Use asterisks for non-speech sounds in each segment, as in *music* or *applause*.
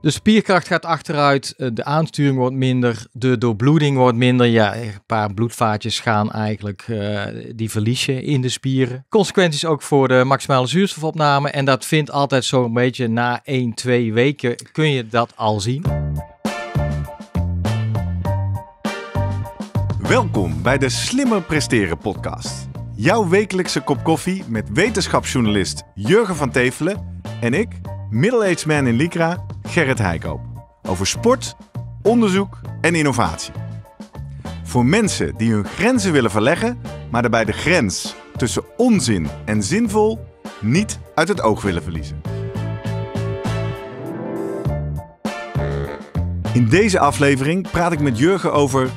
De spierkracht gaat achteruit, eh, de aansturing wordt minder, de doorbloeding wordt minder. Ja, eh, een paar bloedvaatjes gaan eigenlijk, eh, die verlies je in de spieren. Consequenties ook voor de maximale zuurstofopname. En dat vindt altijd zo'n beetje na 1, 2 weken kun je dat al zien. Welkom bij de Slimmer Presteren podcast. Jouw wekelijkse kop koffie met wetenschapsjournalist Jurgen van Tevelen en ik... Middle-aged Man in Lycra, Gerrit Heikoop. Over sport, onderzoek en innovatie. Voor mensen die hun grenzen willen verleggen, maar daarbij de grens tussen onzin en zinvol niet uit het oog willen verliezen. In deze aflevering praat ik met Jurgen over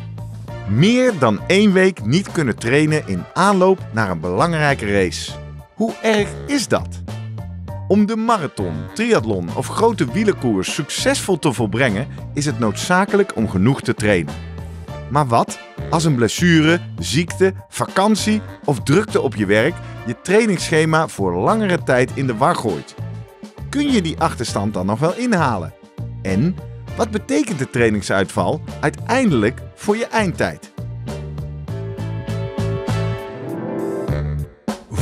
meer dan één week niet kunnen trainen in aanloop naar een belangrijke race. Hoe erg is dat? Om de marathon, triathlon of grote wielenkoers succesvol te volbrengen, is het noodzakelijk om genoeg te trainen. Maar wat als een blessure, ziekte, vakantie of drukte op je werk je trainingsschema voor langere tijd in de war gooit? Kun je die achterstand dan nog wel inhalen? En wat betekent de trainingsuitval uiteindelijk voor je eindtijd?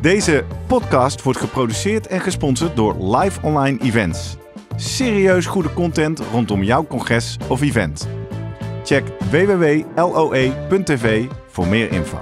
Deze podcast wordt geproduceerd en gesponsord door Live Online Events. Serieus goede content rondom jouw congres of event. Check www.loe.tv voor meer info.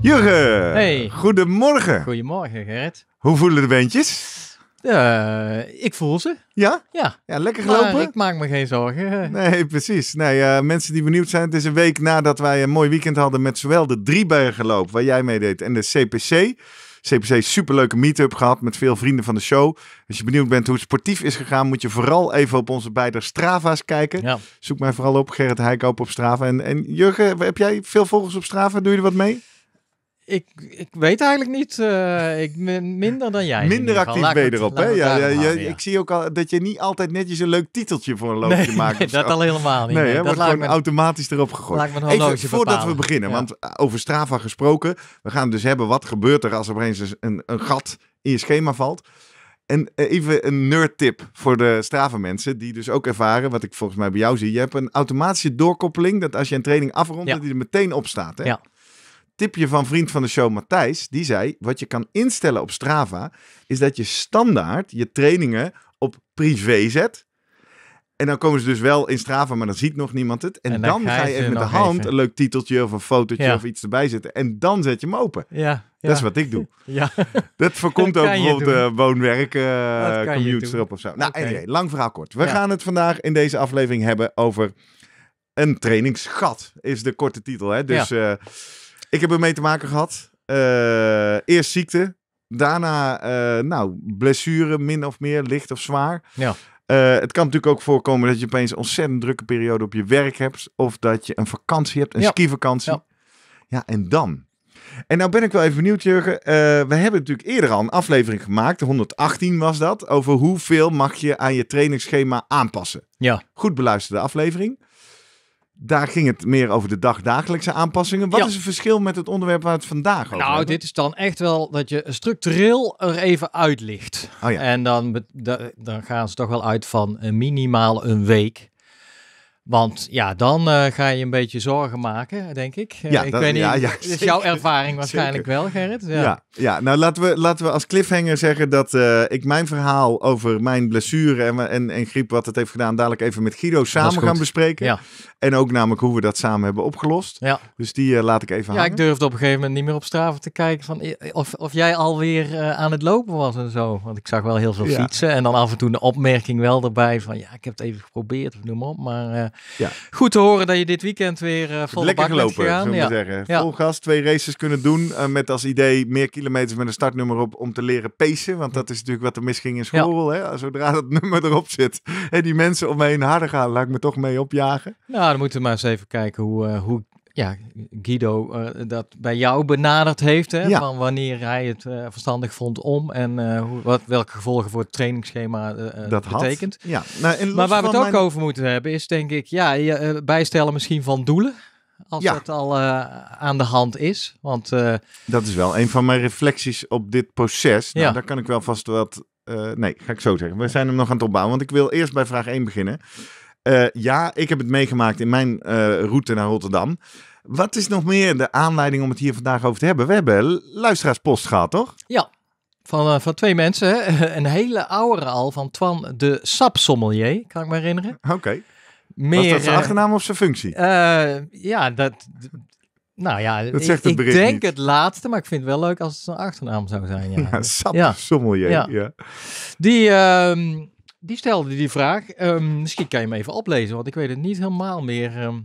Jurgen! Hey. Goedemorgen! Goedemorgen Gerrit. Hoe voelen de beentjes? Eh, ik voel ze. Ja? Ja. Ja, lekker gelopen. ik maak me geen zorgen. *laughs* Nee, precies. Nee, eh, mensen die benieuwd zijn, het is een week nadat wij een mooi weekend hadden met zowel de Driebergenloop, waar jij mee deed, en de CPC. CPC superleuke meet-up gehad met veel vrienden van de show. Als je benieuwd bent hoe het sportief is gegaan, moet je vooral even op onze beide Strava's kijken. Zoek mij vooral op, Gerrit Heikoop op Strava. En, en Jurgen, heb jij veel volgers op Strava? Doe je er wat mee? ik, ik weet eigenlijk niet. Uh, ik, minder dan jij. Minder actief ben hè? Ja, ja, Ik zie ook al dat je niet altijd netjes een leuk titeltje voor een loopje *laughs* maakt. dat al helemaal niet. Nee, nee, dat wordt gewoon automatisch erop gegooid. Me Even voordat we beginnen, want over Strava gesproken. We gaan dus hebben wat gebeurt er als er opeens een, een gat in je schema valt. En eh, even een nerd tip voor de Strava mensen die dus ook ervaren wat ik volgens mij bij jou zie. Je hebt een automatische doorkoppeling dat als je een training afrondt, dat die er meteen op staat. Hè? Ja tipje van vriend van de show Matthijs. Die zei, wat je kan instellen op Strava, is dat je standaard je trainingen op privé zet. En dan komen ze dus wel in Strava, maar dan ziet nog niemand het. En, dan, ga je even met de hand een leuk titeltje of een fotootje of iets erbij zetten. En dan zet je hem open. Ja, Dat is wat ik doe. *laughs* Ja. Dat voorkomt *laughs* ook bijvoorbeeld eh, woonwerk uh, eh, op of zo. Nou, anyway, lang verhaal kort. We gaan het vandaag in deze aflevering hebben over een trainingsgat, is de korte titel. Hè? Dus... Eh, ik heb ermee te maken gehad. Eh, eerst ziekte. Daarna, eh, nou, blessure, min of meer, licht of zwaar. Ja. Eh, het kan natuurlijk ook voorkomen dat je opeens een ontzettend drukke periode op je werk hebt. Of dat je een vakantie hebt, een ski skivakantie. Ja. ja, en dan? En nou ben ik wel even benieuwd, Jurgen. we hebben natuurlijk eerder al een aflevering gemaakt, 118 was dat, over hoeveel mag je aan je trainingsschema aanpassen. Ja. Goed beluisterde aflevering. Daar ging het meer over de dagdagelijkse aanpassingen. Wat is het verschil met het onderwerp waar het vandaag over gaat? Nou, dit is dan echt wel dat je structureel er even uitlicht. Oh ja. En dan, dan gaan ze toch wel uit van eh, minimaal een week. Want ja, dan eh, ga je een beetje zorgen maken, denk ik. Ja, ik dat, weet niet, ja, is jouw ervaring waarschijnlijk wel, Gerrit. Ja. ja, ja, nou laten we, laten we als cliffhanger zeggen dat eh, ik mijn verhaal over mijn blessure en, en, en griep, wat het heeft gedaan, dadelijk even met Guido samen gaan bespreken. En ook namelijk hoe we dat samen hebben opgelost. Ja. Dus die eh, laat ik even hangen. Ja, ik durfde op een gegeven moment niet meer op straven te kijken van, of, of jij alweer aan het lopen was en zo. Want ik zag wel heel veel fietsen en dan af en toe de opmerking wel erbij van, ja, ik heb het even geprobeerd of noem op, maar ja. goed te horen dat je dit weekend weer uh, eh, vol bak gelopen, bent ja. zeggen. Vol gas, twee races kunnen doen. Eh, met als idee meer kilometers met een startnummer op om te leren pacen. Want dat is natuurlijk wat er misging in school. Hè? Zodra dat *laughs* nummer erop zit en die mensen om me heen harder gaan, laat ik me toch mee opjagen. Nou, dan moeten we maar eens even kijken hoe, eh, hoe ja, Guido eh, dat bij jou benaderd heeft. Hè, Van wanneer hij het eh, verstandig vond om en eh, wat, welke gevolgen voor het trainingsschema dat betekent. Had. Ja. Nou, maar waar we het ook over moeten hebben is denk ik, ja, bijstellen misschien van doelen. Als ja. dat al aan de hand is. Want, dat is wel een van mijn reflecties op dit proces. Nou, ja. Daar kan ik wel vast wat... nee, ga ik zo zeggen. We zijn hem nog aan het opbouwen. Want ik wil eerst bij vraag 1 beginnen. Eh, ja, ik heb het meegemaakt in mijn eh, route naar Rotterdam. Wat is nog meer de aanleiding om het hier vandaag over te hebben? We hebben luisteraarspost gehad, toch? Ja, van, eh, van twee mensen. *laughs* Een hele oude al van Twan de Sapsommelier, kan ik me herinneren. Oké. Meer, Was dat zijn achternaam of zijn functie? ja, dat... Nou ja, ik, denk het laatste, maar ik vind het wel leuk als het zijn achternaam zou zijn. Ja, *laughs* ja sapsommelier. Ja. Ja. Die ehm, die stelde die vraag. Ehm, misschien kan je hem even oplezen, want ik weet het niet helemaal meer. Ehm.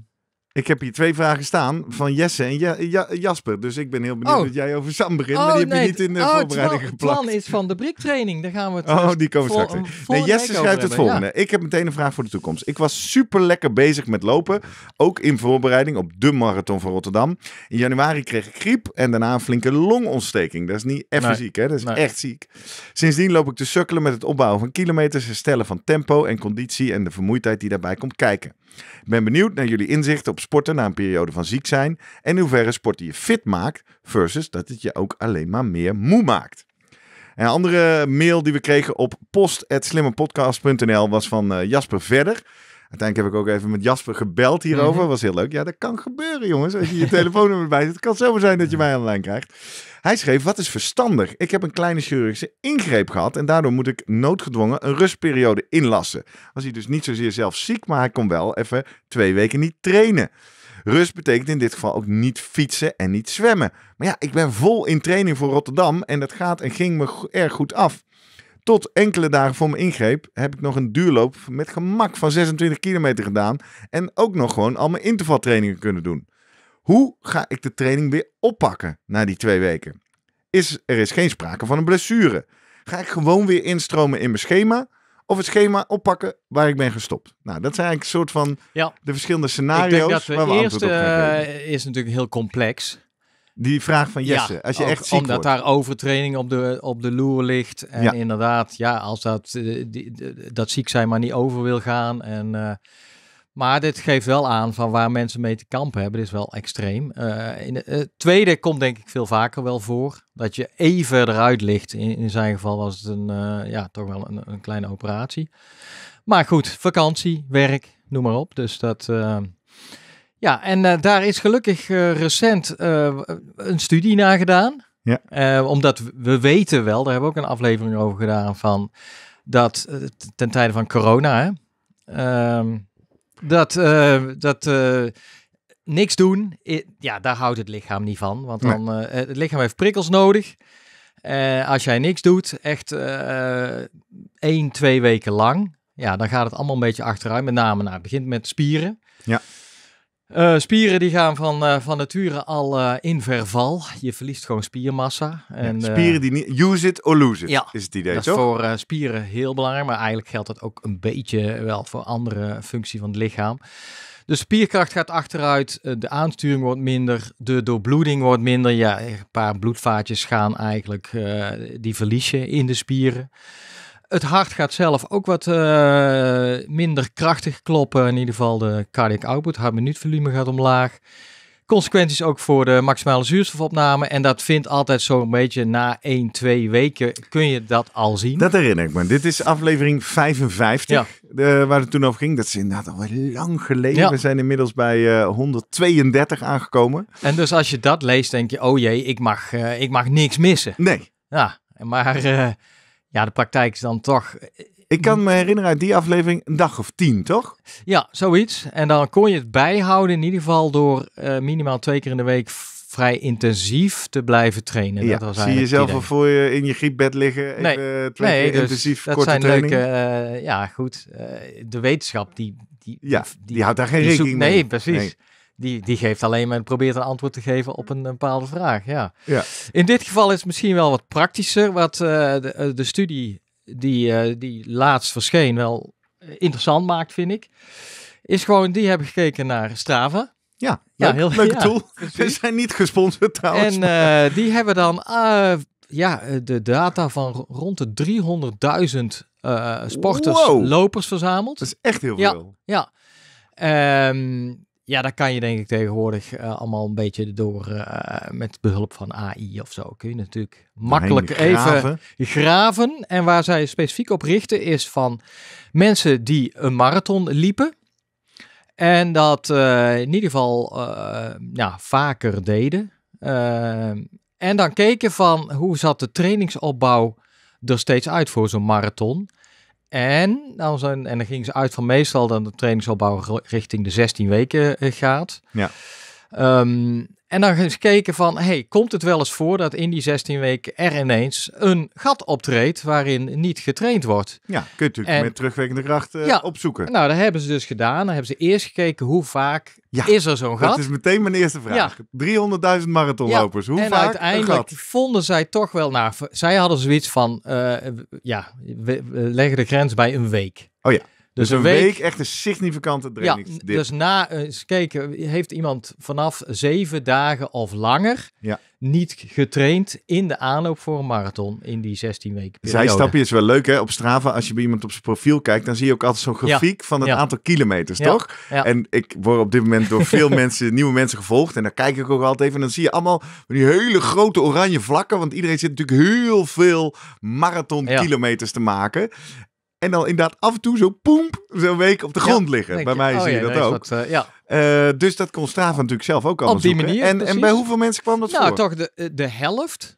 Ik heb hier twee vragen staan van Jesse en ja Jasper. Dus ik ben heel benieuwd oh. dat jij over Sam begint. Oh, maar die heb nee, je niet in de oh, voorbereiding geplaatst. Het plan is van de briktraining. Daar gaan we het Oh, die komen straks. Nee, Jesse schrijft het volgende. Ik heb meteen een vraag voor de toekomst. Ik was super lekker bezig met lopen. Ook in voorbereiding op de marathon van Rotterdam. In januari kreeg ik griep en daarna een flinke longontsteking. Dat is niet even ziek, hè? Dat is echt ziek. Sindsdien loop ik te sukkelen met het opbouwen van kilometers, herstellen van tempo en conditie en de vermoeidheid die daarbij komt kijken. Ik ben benieuwd naar jullie inzichten op sporten na een periode van ziek zijn en in hoeverre sporten je fit maakt versus dat het je ook alleen maar meer moe maakt. een andere mail die we kregen op post.slimmerpodcast.nl was van eh, Jasper Verder. Uiteindelijk heb ik ook even met Jasper gebeld hierover. Mhm. Was heel leuk. Ja, dat kan gebeuren, jongens. Als je je telefoonnummer bij zit. Het kan zomaar zijn dat je mij online krijgt. Hij schreef, wat is verstandig? Ik heb een kleine chirurgische ingreep gehad en daardoor moet ik noodgedwongen een rustperiode inlassen. Was hij dus niet zozeer zelf ziek, maar hij kon wel even twee weken niet trainen. Rust betekent in dit geval ook niet fietsen en niet zwemmen. Maar ja, ik ben vol in training voor Rotterdam en dat gaat en ging me erg goed af. Tot enkele dagen voor mijn ingreep heb ik nog een duurloop met gemak van 26 kilometer gedaan. En ook nog gewoon al mijn intervaltrainingen kunnen doen. Hoe ga ik de training weer oppakken na die twee weken? Is, er is geen sprake van een blessure. Ga ik gewoon weer instromen in mijn schema? Of het schema oppakken waar ik ben gestopt? Nou, dat zijn eigenlijk een soort van ja. de verschillende scenario's. Ik denk dat we, eerste eh, is natuurlijk heel complex. Die vraag van Jesse, ja, als je echt ziek Omdat daar overtraining op de, op de loer ligt. En inderdaad, ja, als dat, eh, die, dat ziek zijn maar niet over wil gaan. En... Eh, maar dit geeft wel aan van waar mensen mee te kampen hebben. Dit is wel extreem. Uh, in eh, tweede komt denk ik veel vaker wel voor. Dat je even eruit ligt. In, zijn geval was het een, eh, ja, toch wel een, een, kleine operatie. Maar goed, vakantie, werk, noem maar op. Dus dat... ja, en daar is gelukkig recent een studie naar gedaan. Ja. omdat we weten wel, daar hebben we ook een aflevering over gedaan van... Dat ten tijde van corona... Hè, ehm, dat, eh, dat eh, niks doen, ja, daar houdt het lichaam niet van. Want dan, nee. Eh, het lichaam heeft prikkels nodig. als jij niks doet, echt één, twee weken lang, ja, dan gaat het allemaal een beetje achteruit. Met name, nou, het begint met spieren. Ja. Eh, spieren die gaan van, eh, van nature al eh, in verval. Je verliest gewoon spiermassa. En, spieren die niet... Use it or lose it ja, is het idee, dat is voor spieren heel belangrijk. Maar eigenlijk geldt dat ook een beetje wel voor andere functie van het lichaam. De spierkracht gaat achteruit, de aansturing wordt minder, de doorbloeding wordt minder. Ja, een paar bloedvaatjes gaan eigenlijk, die verlies je in de spieren. Het hart gaat zelf ook wat eh, minder krachtig kloppen. In ieder geval de cardiac output, hartminuutvolume gaat omlaag. Consequenties ook voor de maximale zuurstofopname. En dat vindt altijd zo'n beetje na 1, 2 weken kun je dat al zien. Dat herinner ik me. Dit is aflevering 55, eh, waar het toen over ging. Dat is inderdaad al lang geleden. We zijn inmiddels bij uh, eh, 132 aangekomen. En dus als je dat leest, denk je, oh jee, ik mag, ik mag niks missen. Nee. Ja, maar... Ja, de praktijk is dan toch eh, ik kan me herinneren uit die aflevering een dag of tien, toch? Ja, zoiets. En dan kon je het bijhouden in ieder geval door eh, minimaal twee keer in de week vrij intensief te blijven trainen. Ja, dat was zie jezelf al voor je in je griepbed liggen. Nee, twee nee, dus intensief dat zijn leuke, eh, ja goed, de wetenschap die... Die, ja, die, die, houdt daar geen rekening mee. Nee, precies die, die geeft alleen maar probeert een antwoord te geven op een, een bepaalde vraag. Ja. ja. In dit geval is het misschien wel wat praktischer, wat eh, de, eh, de, studie die, eh, die laatst verscheen wel interessant maakt, vind ik. Is gewoon, die hebben gekeken naar Strava. Ja, ja heel leuke tool. *laughs* Ze zijn niet gesponsord trouwens. En die hebben dan ja, de data van rond de 300.000 sporters, lopers verzameld. Dat is echt heel veel. Ja, ja. Um, ehm, ja, dat kan je denk ik tegenwoordig eh, allemaal een beetje door eh, met behulp van AI of zo. Kun je natuurlijk makkelijk even graven. En waar zij specifiek op richten is van mensen die een marathon liepen. En dat eh, in ieder geval ja, vaker deden. en dan keken van hoe zat de trainingsopbouw er steeds uit voor zo'n marathon. En, dan zijn, en dan ging ze uit van meestal dat de trainingsopbouw richting de 16 weken eh, gaat. Ja. Um, en dan eens kijken van, hey, komt het wel eens voor dat in die 16 weken er ineens een gat optreedt waarin niet getraind wordt? Ja, kunt u met terugwerkende kracht eh, ja, opzoeken. Nou, dat hebben ze dus gedaan. Dan hebben ze eerst gekeken hoe vaak is er zo'n gat. Dat is meteen mijn eerste vraag. 300.000 marathonlopers, hoe en uiteindelijk vonden zij toch wel, naar. Nou, zij hadden zoiets van, eh, ja, we, we leggen de grens bij een week. Oh ja. Dus, dus, een week, echt een significante training. Ja, dus na eh, eens kijken, heeft iemand vanaf zeven dagen of langer ja. niet getraind in de aanloop voor een marathon in die 16 weken Zij stapje is wel leuk hè, op Strava. Als je bij iemand op zijn profiel kijkt, dan zie je ook altijd zo'n grafiek van het aantal kilometers, toch? En ik word op dit moment door veel *laughs* mensen, nieuwe mensen gevolgd. En daar kijk ik ook altijd even. En dan zie je allemaal die hele grote oranje vlakken. Want iedereen zit natuurlijk heel veel marathon kilometers te maken. En dan inderdaad af en toe zo poemp, zo week op de grond liggen. Bij mij oh zie je dat ook. Eh, ja. Eh, dus dat kon Strava natuurlijk zelf ook al Op die manier, en, en bij hoeveel mensen kwam dat zo? Nou, voor? Nou, toch de, eh, de helft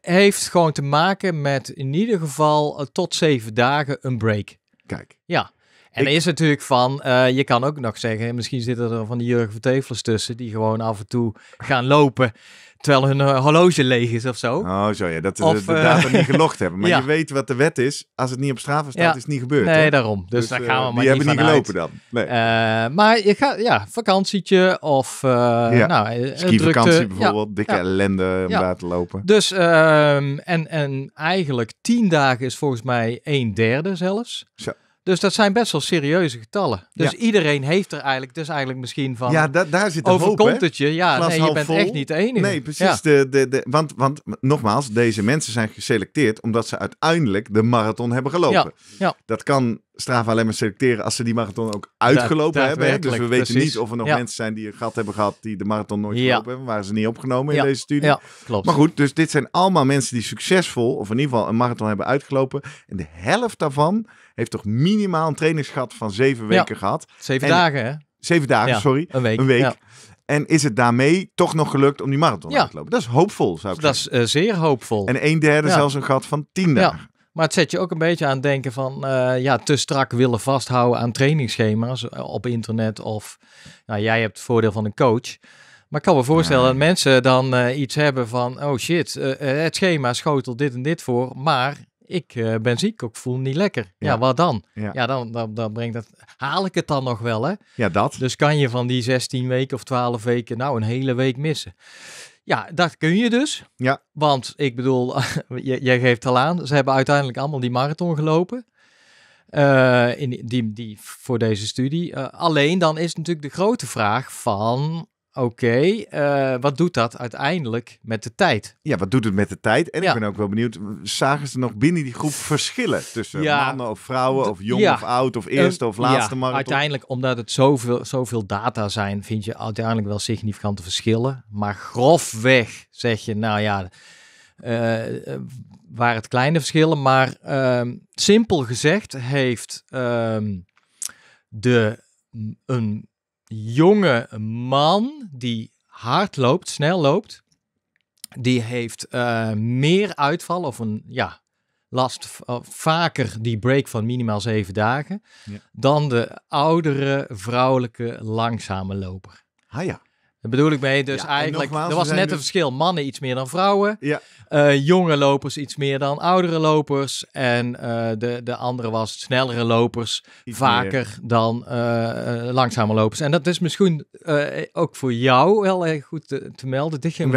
heeft gewoon te maken met in ieder geval tot zeven dagen een break. Kijk. Ja. En er is natuurlijk van, je kan ook nog zeggen, misschien zitten er van die Jurgen Vertevelers tussen, die gewoon af en toe gaan lopen terwijl hun eh, horloge leeg is of zo. Oh, zo ja, dat ze eh, de, data eh, niet gelogd hebben. Maar *laughs* je weet wat de wet is. Als het niet op Strava staat, is het niet gebeurd. Nee, daarom. Dus, dus dan gaan we maar Die hebben niet gelopen dan. Nee. maar je gaat, ja, vakantietje of... Uh, ja. nou, Ski-vakantie bijvoorbeeld. Dikke ellende om daar te lopen. Dus, ehm, en, en eigenlijk tien dagen is volgens mij een derde zelfs. Zo. Dus dat zijn best wel serieuze getallen. Dus iedereen heeft er eigenlijk, dus eigenlijk misschien van. Ja, daar zit een Overkomt het je? Ja, nee, je bent echt niet de enige. Nee, precies. De, de, de, want, want nogmaals, deze mensen zijn geselecteerd omdat ze uiteindelijk de marathon hebben gelopen. Ja. Dat kan Strava alleen maar selecteren als ze die marathon ook uitgelopen hebben. Dus we weten niet of er nog mensen zijn die een gat hebben gehad die de marathon nooit gelopen hebben. Waren ze niet opgenomen in deze studie. Ja, klopt. Maar goed, dus dit zijn allemaal mensen die succesvol, of in ieder geval een marathon hebben uitgelopen. En de helft daarvan heeft toch minimaal een trainingsgat van zeven weken gehad. Zeven dagen, hè? Zeven dagen, sorry. Een week. En is het daarmee toch nog gelukt om die marathon ja. te lopen? Dat is hoopvol, zou ik dat zeggen. Dat eh, is zeer hoopvol. En een derde zelfs een gat van tien dagen. Maar het zet je ook een beetje aan het denken van eh, ja, te strak willen vasthouden aan trainingsschema's eh, op internet. Of nou, jij hebt het voordeel van een coach. Maar ik kan me voorstellen dat mensen dan iets hebben van: oh shit, het schema schotelt dit en dit voor. Maar ik eh, ben ziek, ik voel me niet lekker. Ja, wat dan? Ja, dan, dan, dan, brengt dat. Haal ik het dan nog wel, hè? Ja, dat. Dus kan je van die 16 weken of 12 weken, nou, een hele week missen. Ja, dat kun je dus. Ja. Want ik bedoel, *laughs* jij geeft al aan, ze hebben uiteindelijk allemaal die marathon gelopen. Eh, in, die, die voor deze studie. Eh, alleen dan is natuurlijk de grote vraag van Oké, eh, wat doet dat uiteindelijk met de tijd? Ja, wat doet het met de tijd? En ik ben ook wel benieuwd, zagen ze nog binnen die groep verschillen tussen mannen of vrouwen of jong of oud of eerste of laatste ja, Uiteindelijk, omdat het zoveel, zoveel data zijn, vind je uiteindelijk wel significante verschillen. Maar grofweg zeg je, nou ja, uh, waar het kleine verschillen. Maar ehm, simpel gezegd heeft ehm, de een jonge man die hard loopt, snel loopt. Die heeft eh, meer uitval of een ja, last eh, vaker die break van minimaal zeven dagen dan de oudere vrouwelijke langzame loper. Ah ja bedoel ik mee. Dus eigenlijk, er was net een verschil. Mannen iets meer dan vrouwen. Ja. Eh, jonge lopers iets meer dan oudere lopers. En eh, de, de andere was snellere lopers vaker dan uh, langzame lopers. En dat is misschien ook voor jou wel goed te, melden. Dit ging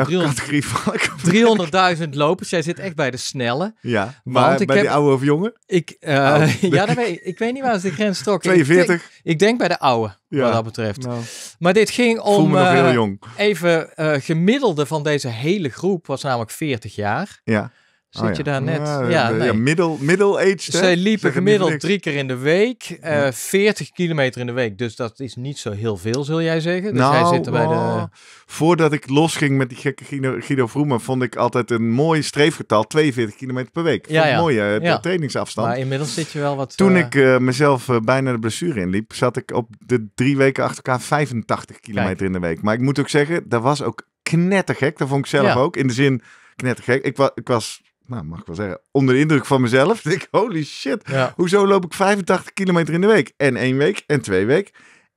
300.000 lopers. Jij zit echt bij de snelle. Ja, maar ik bij de oude of jonge? Ik, oh. *laughs* ja, ik. Weet, ik weet niet waar ze de grens trokken. 42? *laughs* Ik denk, ik denk bij de oude. Wat dat betreft. Nou. Maar dit ging om eh, even eh, gemiddelde van deze hele groep was namelijk 40 jaar. Ja. Zit ah, je daar net? Ja, ja, nee. Zij liepen gemiddeld drie keer in de week, uh, eh, 40 kilometer in de week. Dus dat is niet zo heel veel, zul jij zeggen. Dus nou, zit er bij de... Oh. voordat ik losging met die gekke Guido, Guido Vroemen, vond ik altijd een mooi streefgetal, 42 kilometer per week. Ja, Een mooie uh, trainingsafstand. Maar inmiddels zit je wel wat... Toen eh, ik eh, mezelf bijna de blessure inliep, zat ik op de drie weken achter elkaar 85 kilometer in de week. Maar ik moet ook zeggen, dat was ook knettergek. Dat vond ik zelf ook. In de zin, knettergek. Ik, ik was nou, mag ik wel zeggen, onder de indruk van mezelf. *laughs* ik, holy shit, hoezo loop ik 85 kilometer in de week? En één week, en twee week,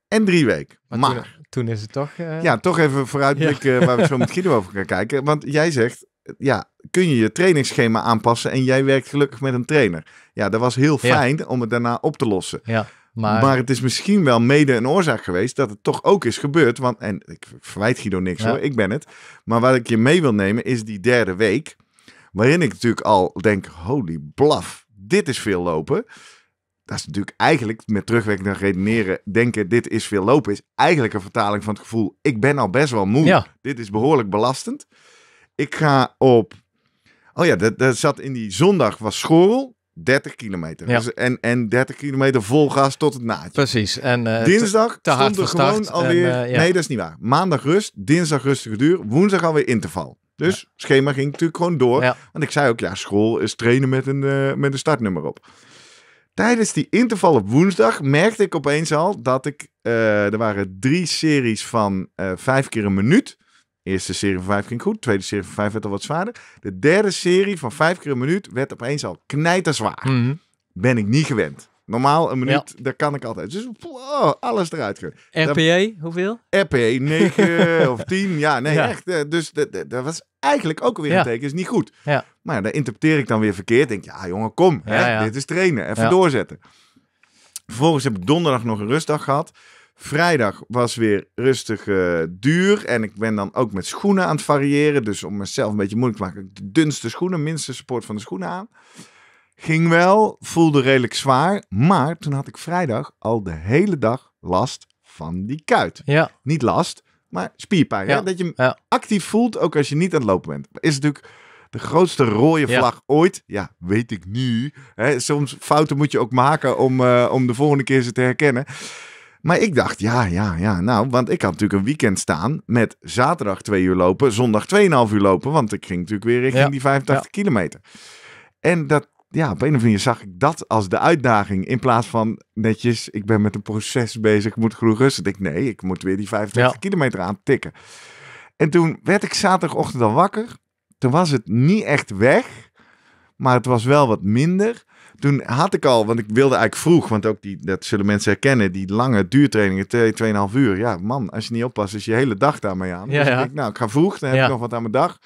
en drie week. Maar, toen, is het toch... Eh, ja, toch even vooruitblikken waar we zo met Guido over gaan kijken. Want jij zegt, ja, kun je je trainingsschema aanpassen en jij werkt gelukkig met een trainer. Ja, dat was heel fijn om het daarna op te lossen. Ja. Maar... maar... het is misschien wel mede een oorzaak geweest dat het toch ook is gebeurd. Want, en ik verwijt Guido niks hoor, ik ben het. Maar wat ik je mee wil nemen is die derde week. Waarin ik natuurlijk al denk, holy blaf, dit is veel lopen. Dat is natuurlijk eigenlijk met naar redeneren, denken dit is veel lopen, is eigenlijk een vertaling van het gevoel, ik ben al best wel moe. Dit is behoorlijk belastend. Ik ga op, oh ja, dat, dat zat in die zondag was school 30 kilometer. Dus en, en 30 kilometer vol gas tot het naadje. Precies. En, eh, dinsdag te, te er gewoon alweer... Eh, nee, dat is niet waar. Maandag rust, dinsdag rustige duur, woensdag alweer interval. Dus ja. schema ging natuurlijk gewoon door. Want ik zei ook, ja, school is trainen met een, eh, met een startnummer op. Tijdens die interval op woensdag merkte ik opeens al dat ik... Eh, er waren drie series van eh, vijf keer een minuut. eerste serie van vijf ging goed. tweede serie van vijf werd al wat zwaarder. De derde serie van vijf keer een minuut werd opeens al knijterzwaar. zwaar. Mhm. Ben ik niet gewend. Normaal een minuut, ja. daar kan ik altijd. Dus oh, alles eruit. RPE, hoeveel? RPE 9 *laughs* of 10. Ja, nee, echt. Eh, dus dat was eigenlijk ook weer een teken. Is niet goed. Ja. Maar ja, daar interpreteer ik dan weer verkeerd. Denk, ja jongen, kom. Hè, dit is trainen. Even doorzetten. Vervolgens heb ik donderdag nog een rustdag gehad. Vrijdag was weer rustig eh, duur. En ik ben dan ook met schoenen aan het variëren. Dus om mezelf een beetje moeilijk te maken, de dunste schoenen, minste support van de schoenen aan. Ging wel, voelde redelijk zwaar. Maar toen had ik vrijdag al de hele dag last van die kuit. Ja. Niet last, maar spierpijn. Ja. Dat je hem actief voelt, ook als je niet aan het lopen bent. Is natuurlijk de grootste rode vlag ooit. Ja, weet ik nu. Soms fouten moet je ook maken om, eh, om de volgende keer ze te herkennen. Maar ik dacht, ja, ja, ja, nou, want ik had natuurlijk een weekend staan met zaterdag twee uur lopen, zondag 2,5 uur lopen, want ik ging natuurlijk weer richting die 85 kilometer. En dat ja, op een of andere manier zag ik dat als de uitdaging. In plaats van netjes, ik ben met een proces bezig, ik moet genoeg rust. Ik nee, ik moet weer die 25 kilometer aan tikken. En toen werd ik zaterdagochtend al wakker. Toen was het niet echt weg, maar het was wel wat minder. Toen had ik al, want ik wilde eigenlijk vroeg, want ook die, dat zullen mensen herkennen, die lange duurtrainingen, 2, 2,5 uur. Ja, man, als je niet oppast, is je hele dag daarmee aan. Ja, dus ik, nou, ik ga vroeg, dan heb ik nog wat aan mijn dag.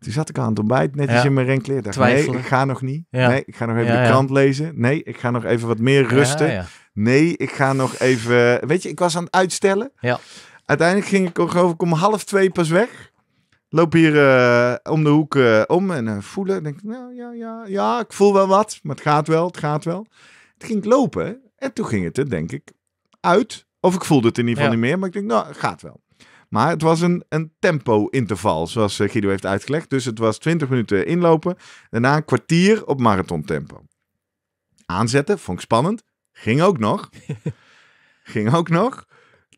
Toen zat ik aan het ontbijt, netjes ja. in mijn renkleer. Dacht, nee, ik ga nog niet. Nee, ik ga nog even de krant lezen. Nee, ik ga nog even wat meer rusten. Nee, ik ga nog even... Weet je, ik was aan het uitstellen. Uiteindelijk ging ik over, ik om half twee pas weg. Loop hier eh, om de hoek eh, om en uh, voelen. Denk, nou ja, ja, ja, ik voel wel wat. Maar het gaat wel, het gaat wel. Het ging lopen en toen ging het er, denk ik, uit. Of ik voelde het in ieder geval niet meer. Maar ik denk, nou, het gaat wel. Maar het was een, een tempo-interval, zoals eh, Guido heeft uitgelegd. Dus het was 20 minuten inlopen, daarna een kwartier op marathontempo. Aanzetten, vond ik spannend. Ging ook nog. *laughs* Ging ook nog.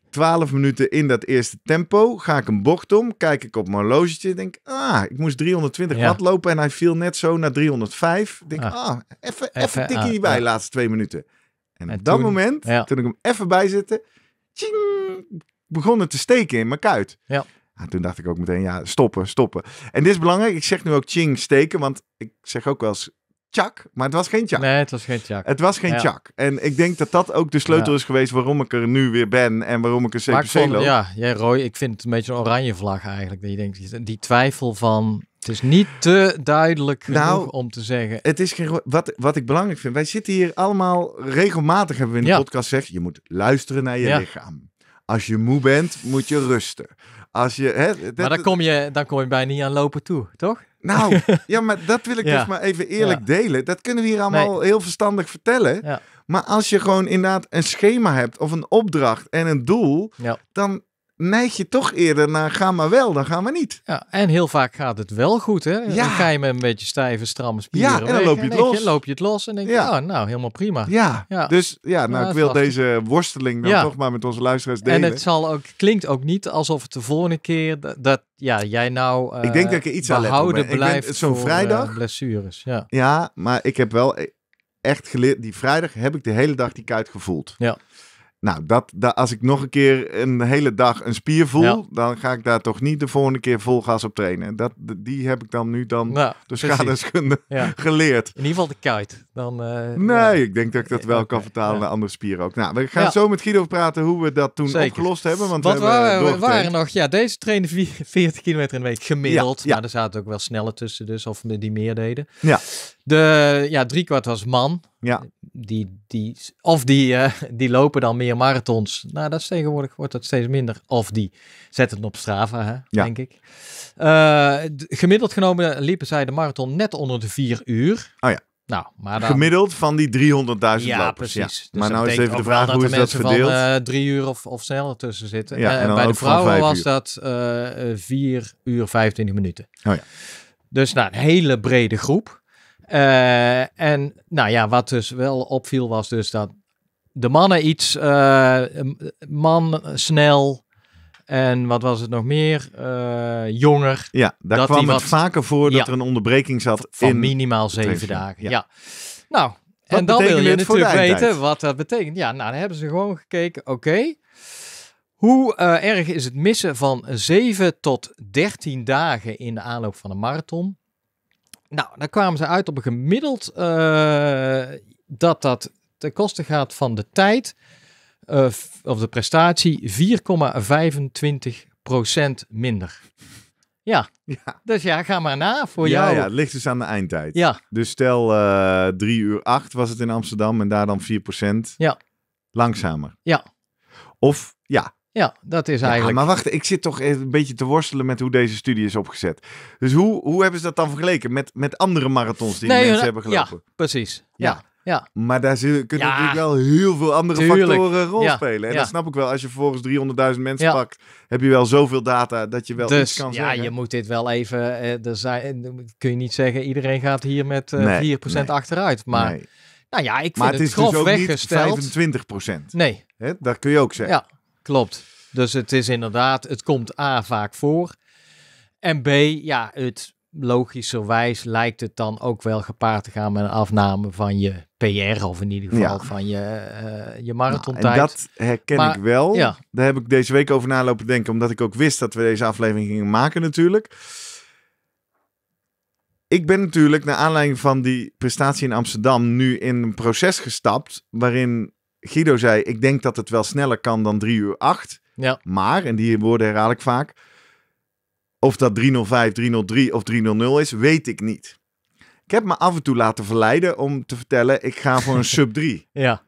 12 minuten in dat eerste tempo. Ga ik een bocht om, kijk ik op mijn horlogetje. Denk, ah, ik moest 320 watt lopen en hij viel net zo naar 305. Denk, ah, ah even, even tikje ah, bij, ah. laatste twee minuten. En, op dat moment, toen ik hem even bijzette, tjing, Begonnen te steken in mijn kuit. Ja. toen dacht ik ook meteen, ja, stoppen, stoppen. En dit is belangrijk. Ik zeg nu ook ching steken, want ik zeg ook wel eens chak, maar het was geen chak. Nee, het was geen chak. Het was geen chak. En ik denk dat dat ook de sleutel is geweest waarom ik er nu weer ben en waarom ik een CPC vond, loop. Ja, jij Roy, ik vind het een beetje een oranje vlag eigenlijk. Dat je denkt, die twijfel van, het is niet te duidelijk nou, om te zeggen. Het is geen, wat, wat ik belangrijk vind, wij zitten hier allemaal regelmatig, hebben we in de podcast gezegd, je moet luisteren naar je lichaam. Als je moe bent, moet je rusten. Als je, hè, maar dan kom, je, dan kom je bij niet aan lopen toe, toch? Nou, *laughs* ja, maar dat wil ik dus maar even eerlijk delen. Dat kunnen we hier allemaal heel verstandig vertellen. Maar als je gewoon inderdaad een schema hebt of een opdracht en een doel, dan neig je toch eerder naar ga maar wel, dan gaan we niet. Ja, en heel vaak gaat het wel goed, hè? Dan ga je met een beetje stijve, stramme spieren Ja, en dan loop je het los. loop je het los en denk je, ja. Oh, nou, helemaal prima. Ja, dus ja, nou, nou ik wil deze worsteling dan toch maar met onze luisteraars delen. En het zal ook, klinkt ook niet alsof het de volgende keer dat, ja, jij nou uh, ik denk eh, dat ik er iets behouden aan blijft zo'n vrijdag. Uh, blessures. Ja. ja, maar ik heb wel e-, echt geleerd, die vrijdag heb ik de hele dag die kuit gevoeld. Ja. Nou, dat, dat, als ik nog een keer een hele dag een spier voel, dan ga ik daar toch niet de volgende keer vol gas op trainen. Dat, die heb ik dan nu dan nou, door *laughs* geleerd. In ieder geval de kite. Dan, eh, nee, ik denk dat ik dat eh, wel kan vertalen naar andere spieren ook. Nou, we gaan zo met Guido praten hoe we dat toen opgelost hebben. Want we waren, nog, ja, deze trainen 40 kilometer in week gemiddeld. Ja, maar er zaten ook wel snelle tussen dus, of die meer deden. Ja. De, ja, driekwart was man. Ja. Die, die, of die, eh, die lopen dan meer marathons. Nou, dat is tegenwoordig wordt dat steeds minder. Of die zetten het op Strava, hè, denk ik. Uh, gemiddeld genomen liepen zij de marathon net onder de vier uur. Oh ja. Nou, maar Gemiddeld van die 300.000 ja, lopers. Precies. Ja. Dus maar nou is even de vraag, hoe is dat verdeeld? Van, uh, drie uur of, of sneller tussen zitten. Ja, en, bij de vrouwen was dat vier uur 25 minuten. Oh ja. Dus nou, een hele brede groep. Eh, en nou ja, wat dus wel opviel was dus dat de mannen iets eh, man snel en wat was het nog meer? Eh, jonger. Ja, daar dat kwam het vaker voor dat er een onderbreking zat van minimaal zeven dagen. Ja. Nou, en dan wil je natuurlijk weten wat dat betekent. Ja, nou, dan hebben ze gewoon gekeken. Oké. Hoe erg is het missen van zeven tot 13 dagen in de aanloop van de marathon? Nou, dan kwamen ze uit op een gemiddeld eh, dat dat ten koste gaat van de tijd uh, of de prestatie 4,25% minder. Ja. ja. Dus ja, ga maar na voor jou. Ja, het ligt dus aan de eindtijd. Ja. Dus stel uh, eh, 3 uur 8 was het in Amsterdam en daar dan 4%. Ja. Langzamer. Ja. Of ja, ja, dat is eigenlijk. maar wacht, ik zit toch een beetje te worstelen met hoe deze studie is opgezet. Dus hoe, hoe hebben ze dat dan vergeleken met, met andere marathons die mensen hebben gelopen? Ja, precies. ja. ja. Maar daar kunnen natuurlijk wel heel veel andere factoren rol spelen. En dat snap ik wel. Als je volgens 300.000 mensen pakt, heb je wel zoveel data dat je wel dus, iets kan zeggen. Ja, je moet dit wel even... Eh, er zijn, kun je niet zeggen, iedereen gaat hier met 4% eh, achteruit. Maar, nou ja, ik vind het, is dus grof dus ook niet 25%. Nee. Hè? Dat kun je ook zeggen. Ja klopt. Dus het is inderdaad, het komt A vaak voor. En B, ja, het logischerwijs lijkt het dan ook wel gepaard te gaan met een afname van je PR, of in ieder geval van je, uh, je nou, marathontijd. en dat herken ik wel. Daar heb ik deze week over lopen denken, omdat ik ook wist dat we deze aflevering gingen maken natuurlijk. Ik ben natuurlijk naar aanleiding van die prestatie in Amsterdam nu in een proces gestapt waarin Guido zei, ik denk dat het wel sneller kan dan 3 uur 8. Ja. Maar, en die woorden herhaal ik vaak, of dat 305, 303 of 300 is, weet ik niet. Ik heb me af en toe laten verleiden om te vertellen, ik ga voor een *laughs* sub 3. Ja.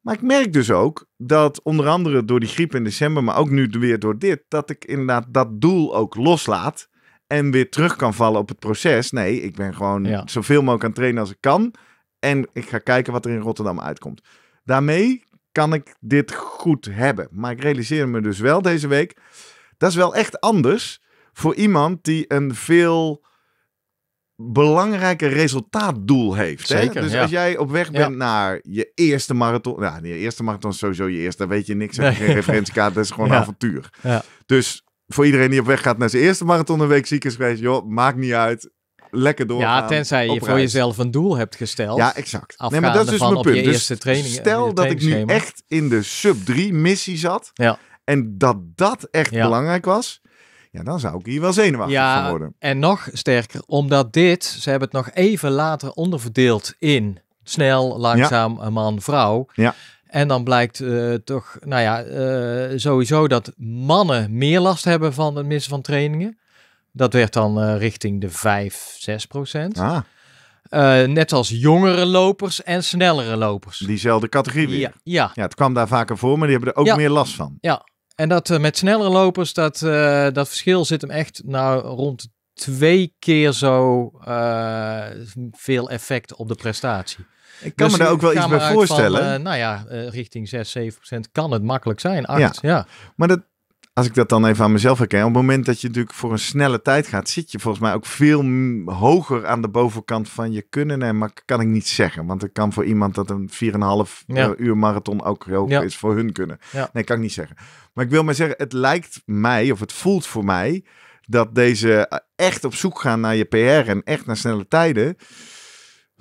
Maar ik merk dus ook dat onder andere door die griep in december, maar ook nu weer door dit, dat ik inderdaad dat doel ook loslaat en weer terug kan vallen op het proces. Nee, ik ben gewoon zoveel mogelijk aan het trainen als ik kan. En ik ga kijken wat er in Rotterdam uitkomt. Daarmee kan ik dit goed hebben. Maar ik realiseer me dus wel deze week. Dat is wel echt anders voor iemand die een veel belangrijker resultaatdoel heeft. Zeker, Dus als jij op weg bent naar je eerste marathon. Nou, je eerste marathon is sowieso je eerste. Daar weet je niks. Heb je geen referentiekaart. Dat is gewoon *laughs* ja. avontuur. Dus voor iedereen die op weg gaat naar zijn eerste marathon een week ziek is geweest. Joh, maakt niet uit lekker doorgaan. Ja, tenzij je voor jezelf een doel hebt gesteld. Ja, exact. Nee, maar dat is dus mijn punt. Dus training, stel dat ik nu echt in de sub 3 missie zat. Ja. En dat dat echt belangrijk was. Ja, dan zou ik hier wel zenuwachtig van worden. En nog sterker, omdat dit, ze hebben het nog even later onderverdeeld in snel, langzaam, man, vrouw. Ja. En dan blijkt eh, toch, nou ja, eh, sowieso dat mannen meer last hebben van het missen van trainingen. Dat werd dan eh, richting de 5, 6 procent. Ah. Eh, net als jongere lopers en snellere lopers. Diezelfde categorie weer. Ja, ja. ja het kwam daar vaker voor, maar die hebben er ook meer last van. Ja, en dat eh, met snellere lopers, dat, dat verschil zit hem echt nou, rond twee keer zo veel effect op de prestatie. Ik kan me dus daar ook wel iets bij voorstellen. nou ja, richting 6, 7 procent kan het makkelijk zijn. ja. ja. Maar dat, als ik dat dan even aan mezelf herken, op het moment dat je natuurlijk voor een snelle tijd gaat, zit je volgens mij ook veel hoger aan de bovenkant van je kunnen. En maar kan ik niet zeggen, want het kan voor iemand dat een 4,5 eh, uur marathon ook heel ja. is voor hun kunnen. Nee, kan ik niet zeggen. Maar ik wil maar zeggen, het lijkt mij, of het voelt voor mij, dat deze eh, echt op zoek gaan naar je PR en echt naar snelle tijden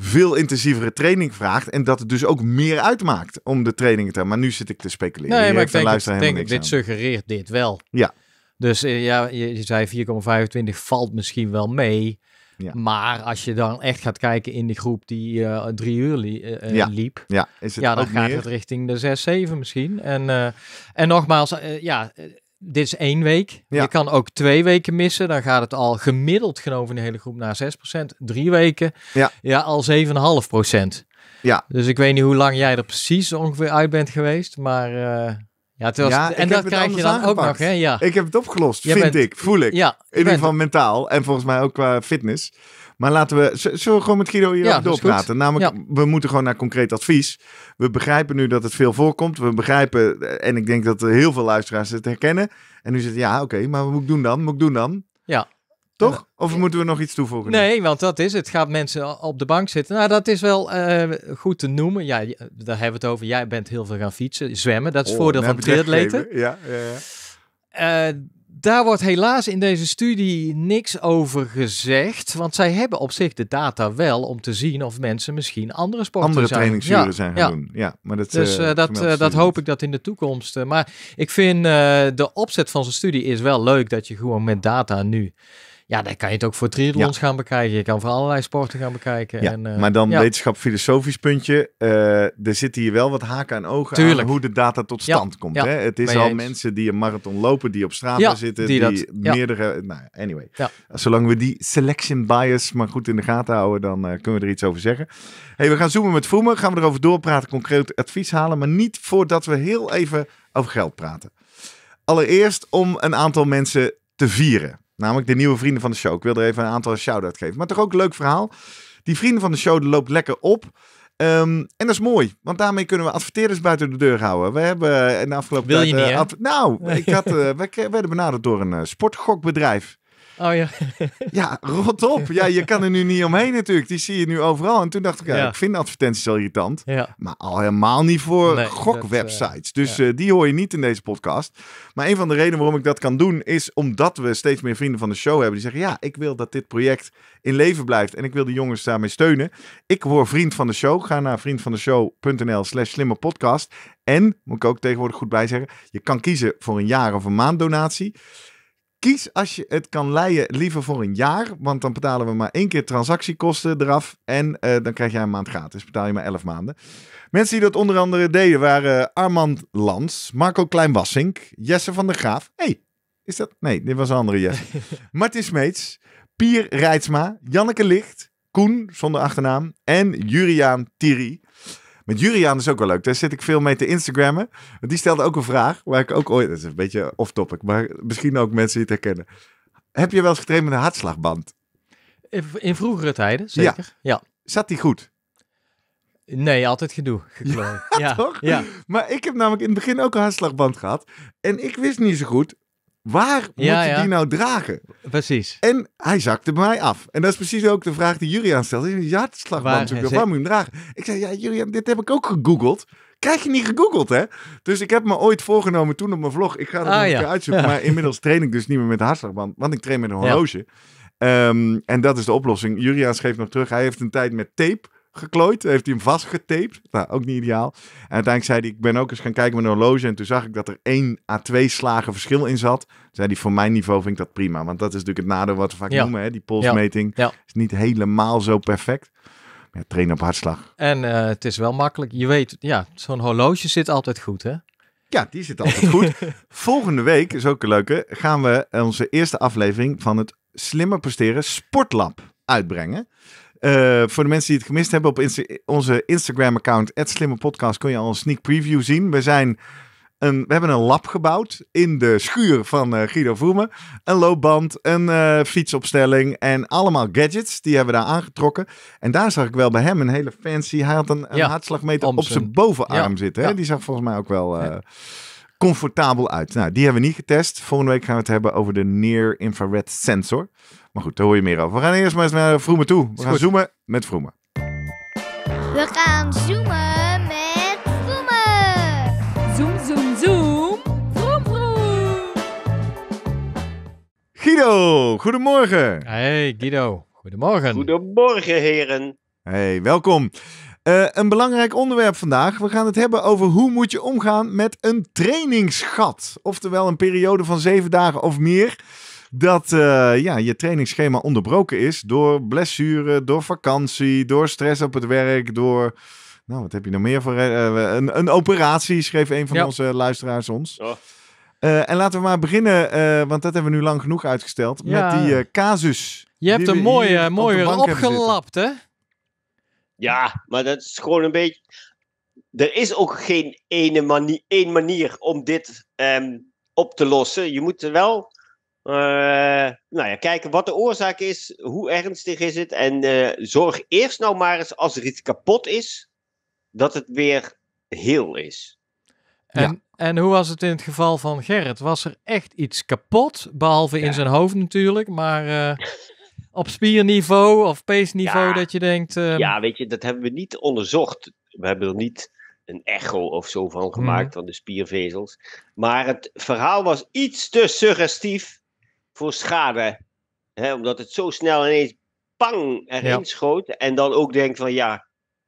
veel intensievere training vraagt. En dat het dus ook meer uitmaakt om de trainingen te hebben. Maar nu zit ik te speculeren. Nee, maar ik denk, denk dit suggereert dit wel. Ja. Dus eh, ja, je, zei 4,25 valt misschien wel mee. Ja. Maar als je dan echt gaat kijken in die groep die eh, drie uur eh, liep, ja, is het ja dan gaat het richting de 6, 7 misschien. En, en nogmaals, ja, dit is één week. Je kan ook twee weken missen. Dan gaat het al gemiddeld genomen in de hele groep naar 6%. Drie weken, ja, al 7,5%. Ja. Dus ik weet niet hoe lang jij er precies ongeveer uit bent geweest, maar... Eh, ja, het was, en dat krijg je dan ook nog, hè? Ja. Ik heb het opgelost, vind ik, voel ik. Ja, in ieder geval mentaal en volgens mij ook qua fitness. Maar laten we. Zullen we gewoon met Guido hierop ja, doorpraten? Namelijk, we moeten gewoon naar concreet advies. We begrijpen nu dat het veel voorkomt. We begrijpen, eh, en ik denk dat heel veel luisteraars het herkennen. En nu zegt ja, oké, maar wat moet ik doen dan? Moet ik doen dan? Ja. Toch? Of eh, moeten we nog iets toevoegen? Nee, want dat is het. Gaat mensen op de bank zitten? Nou, dat is wel eh, goed te noemen. Ja, daar hebben we het over. Jij bent heel veel gaan fietsen, zwemmen. Dat is het oh, voordeel van triatleten. Ja, ja, ja. Daar wordt helaas in deze studie niks over gezegd. Want zij hebben op zich de data wel om te zien of mensen misschien andere sporten andere trainingsuren zijn gaan doen. Ja, maar dat, dus eh, eh, dat, eh, dat hoop ik dat in de toekomst. maar ik vind de opzet van zo'n studie is wel leuk dat je gewoon met data nu ja, dan kan je het ook voor triathlons gaan bekijken. Je kan voor allerlei sporten gaan bekijken. Ja, en, uh, maar dan ja. wetenschap filosofisch puntje. Uh, er zitten hier wel wat haken en ogen aan hoe de data tot stand komt. Hè? Het is al mensen die een marathon lopen, die op straat zitten, die, meerdere... Nou, anyway. Eh, zolang we die selection bias maar goed in de gaten houden, dan uh, kunnen we er iets over zeggen. hey, we gaan zoomen met voemen Gaan we erover doorpraten, concreet advies halen. Maar niet voordat we heel even over geld praten. Allereerst om een aantal mensen te vieren. Namelijk de nieuwe vrienden van de show. Ik wil er even een aantal shout-out geven. Maar toch ook een leuk verhaal. Die vrienden van de show loopt lekker op. Ehm, en dat is mooi, want daarmee kunnen we adverteerders buiten de deur houden. We hebben eh, in de afgelopen Wil je tijd, niet, eh, Nou, *laughs* ik had, eh, we werden benaderd door een sportgokbedrijf. Oh ja. *laughs* ja, rot op. Ja, je kan er nu niet omheen natuurlijk. Die zie je nu overal. En toen dacht ik, ja, ik vind advertenties al irritant. Maar al helemaal niet voor gokwebsites. Eh, dus eh, die hoor je niet in deze podcast. Maar een van de redenen waarom ik dat kan doen, is omdat we steeds meer vrienden van de show hebben. Die zeggen, ja, ik wil dat dit project in leven blijft. En ik wil de jongens daarmee steunen. Ik hoor vriend van de show. Ga naar vriendvandeshow.nl slash slimmerpodcast. En, moet ik ook tegenwoordig goed bij zeggen, je kan kiezen voor een jaar of een maand donatie. Kies als je het kan leiden liever voor een jaar, want dan betalen we maar één keer transactiekosten eraf en eh, dan krijg jij een maand gratis. Betaal je maar elf maanden. Mensen die dat onder andere deden waren eh, Armand Lans, Marco Kleinwassink, Jesse van der Graaf. hey, is dat? Nee, dit was een andere Jesse. *laughs* Martin Smeets, Pier Rijtsma, Janneke Licht, Koen zonder achternaam en Juriaan Thierry. Met Juriaan is ook wel leuk. Daar zit ik veel mee te Instagrammen. Die stelde ook een vraag waar ik ook ooit... Dat is een beetje off-topic, maar misschien ook mensen die het herkennen. Heb je wel eens getraind met een hartslagband? In vroegere tijden, zeker. Ja. Zat die goed? Nee, altijd gedoe. *laughs* Ja, ja, toch? Ja. Maar ik heb namelijk in het begin ook een hartslagband gehad. En ik wist niet zo goed Waar moet je die nou dragen? Precies. En hij zakte bij mij af. En dat is precies ook de vraag die Julian stelde. Ja, een slagman, waar, waar moet je hem dragen? Ik zei, ja Julian, dit heb ik ook gegoogeld. Krijg je niet gegoogeld, hè? Dus ik heb me ooit voorgenomen toen op mijn vlog. Ik ga dat ah, een keer uitzoeken. *laughs* Maar inmiddels train ik dus niet meer met de hartslagband. Want ik train met een horloge. Ehm, en dat is de oplossing. Julian schreef nog terug. Hij heeft een tijd met tape geklooid. Heeft hij hem vastgetaped. Nou, ook niet ideaal. En uiteindelijk zei hij, ik ben ook eens gaan kijken met een horloge. En toen zag ik dat er 1 à 2 slagen verschil in zat. Toen zei hij, voor mijn niveau vind ik dat prima. Want dat is natuurlijk het nadeel wat we vaak noemen. Hè? Die polsmeting is niet helemaal zo perfect. Ja, trainen op hartslag. En eh, het is wel makkelijk. Je weet, ja, zo'n horloge zit altijd goed, hè? Ja, die zit altijd goed. *laughs* Volgende week, is ook een leuke, gaan we onze eerste aflevering van het Slimmer Presteren Sportlab uitbrengen. Eh, voor de mensen die het gemist hebben, op onze Instagram-account, slimmepodcast, kun je al een sneak preview zien. We, zijn een, we hebben een lab gebouwd in de schuur van uh, Guido Voerman. Een loopband, een eh, fietsopstelling en allemaal gadgets. Die hebben we daar aangetrokken. En daar zag ik wel bij hem een hele fancy. Hij had een, hartslagmeter op zijn bovenarm zitten. Hè? Die zag volgens mij ook wel comfortabel uit. Nou, die hebben we niet getest. Volgende week gaan we het hebben over de Near Infrared Sensor. Maar goed, daar hoor je meer over. We gaan eerst maar eens naar Vroemen toe. We gaan zoomen met Vroemen. We gaan zoomen met Vroemen. Zoom, zoom, zoom. Vroom, vroom. Guido, goedemorgen. Hey Guido, goedemorgen. Goedemorgen heren. Hey, welkom. Eh, een belangrijk onderwerp vandaag. We gaan het hebben over hoe moet je omgaan met een trainingsgat. Oftewel een periode van zeven dagen of meer. Dat eh, ja, je trainingsschema onderbroken is door blessure, door vakantie, door stress op het werk, door... Nou, wat heb je nog meer voor... Eh, een, een, operatie, schreef een van onze luisteraars ons. en laten we maar beginnen, want dat hebben we nu lang genoeg uitgesteld, met die casus. Je hebt een mooie, mooie opgelapt, hè? Ja, maar dat is gewoon een beetje. Er is ook geen ene manier, één manier om dit ehm, op te lossen. Je moet wel eh, nou ja, kijken wat de oorzaak is, hoe ernstig is het. En eh, zorg eerst nou maar eens als er iets kapot is, dat het weer heel is. En, en hoe was het in het geval van Gerrit? Was er echt iets kapot? Behalve in zijn hoofd natuurlijk, maar. Eh, op spierniveau of pace dat je denkt... Ehm, ja, weet je, dat hebben we niet onderzocht. We hebben er niet een echo of zo van mhm. gemaakt van de spiervezels. Maar het verhaal was iets te suggestief voor schade. Hè, omdat het zo snel ineens bang erin schoot. En dan ook denkt van ja,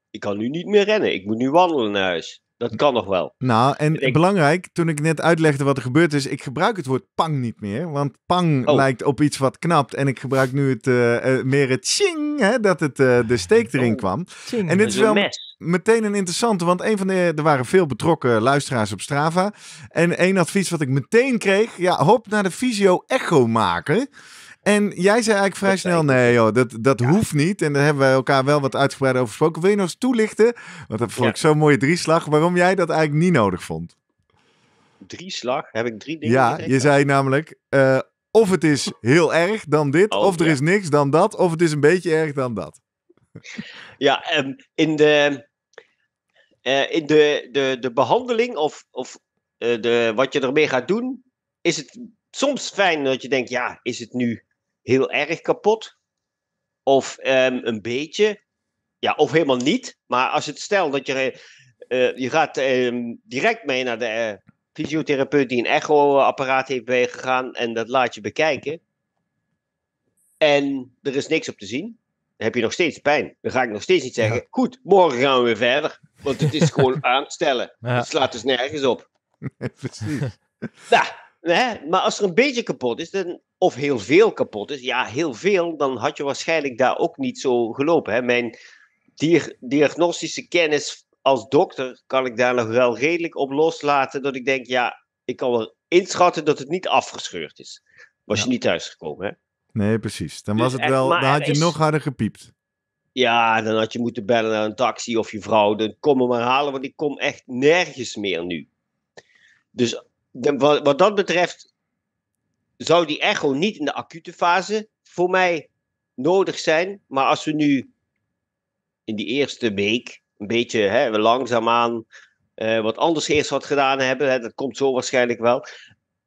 ik kan nu niet meer rennen. Ik moet nu wandelen naar huis. Dat kan nog wel. Nou, en belangrijk, toen ik net uitlegde wat er gebeurd is, ik gebruik het woord pang niet meer. Want pang oh. lijkt op iets wat knapt. En ik gebruik nu het, eh, eh, meer het ching, hè, dat het, eh, de steek erin oh, kwam. En dit is, wel meteen een interessante, want een van de, er waren veel betrokken luisteraars op Strava. En één advies wat ik meteen kreeg, ja, hop naar de visio echo maken. En jij zei eigenlijk vrij snel, nee dus. joh, dat, dat hoeft niet. En daar hebben we elkaar wel wat uitgebreider over gesproken. Wil je nog eens toelichten, want dat vond ik zo'n mooie drieslag, waarom jij dat eigenlijk niet nodig vond? Drieslag? Heb ik drie dingen Ja, je zei namelijk, eh, of het is heel erg dan dit, oh, of er is niks dan dat, of het is een beetje erg dan dat. *laughs* Ja, ehm, in de, eh, in de, de, de behandeling of, of eh, de, wat je ermee gaat doen, is het soms fijn dat je denkt, ja, is het nu heel erg kapot. Of ehm, een beetje. Ja, of helemaal niet. Maar als het stel dat je, eh, eh, je gaat ehm, direct mee naar de eh, fysiotherapeut die een echo-apparaat heeft bijgegaan en dat laat je bekijken. En er is niks op te zien. Dan heb je nog steeds pijn. Dan ga ik nog steeds niet zeggen, goed, morgen gaan we weer verder. Want het is gewoon *laughs* aanstellen. Het slaat dus nergens op. *laughs* precies. maar als er een beetje kapot is, dan of heel veel kapot is. Ja, heel veel, dan had je waarschijnlijk daar ook niet zo gelopen. Hè? Mijn diagnostische kennis als dokter kan ik daar nog wel redelijk op loslaten. Dat ik denk, ja, ik kan wel inschatten dat het niet afgescheurd is. Was je niet thuisgekomen, hè? Nee, precies. Dan, dus was het wel, dan had je nog harder gepiept. Ja, dan had je moeten bellen naar een taxi of je vrouw. Dan kom hem maar halen, want ik kom echt nergens meer nu. Dus wat dat betreft zou die echo niet in de acute fase voor mij nodig zijn. Maar als we nu in die eerste week een beetje hè, langzaamaan uh, wat anders eerst wat gedaan hebben, hè, dat komt zo waarschijnlijk wel.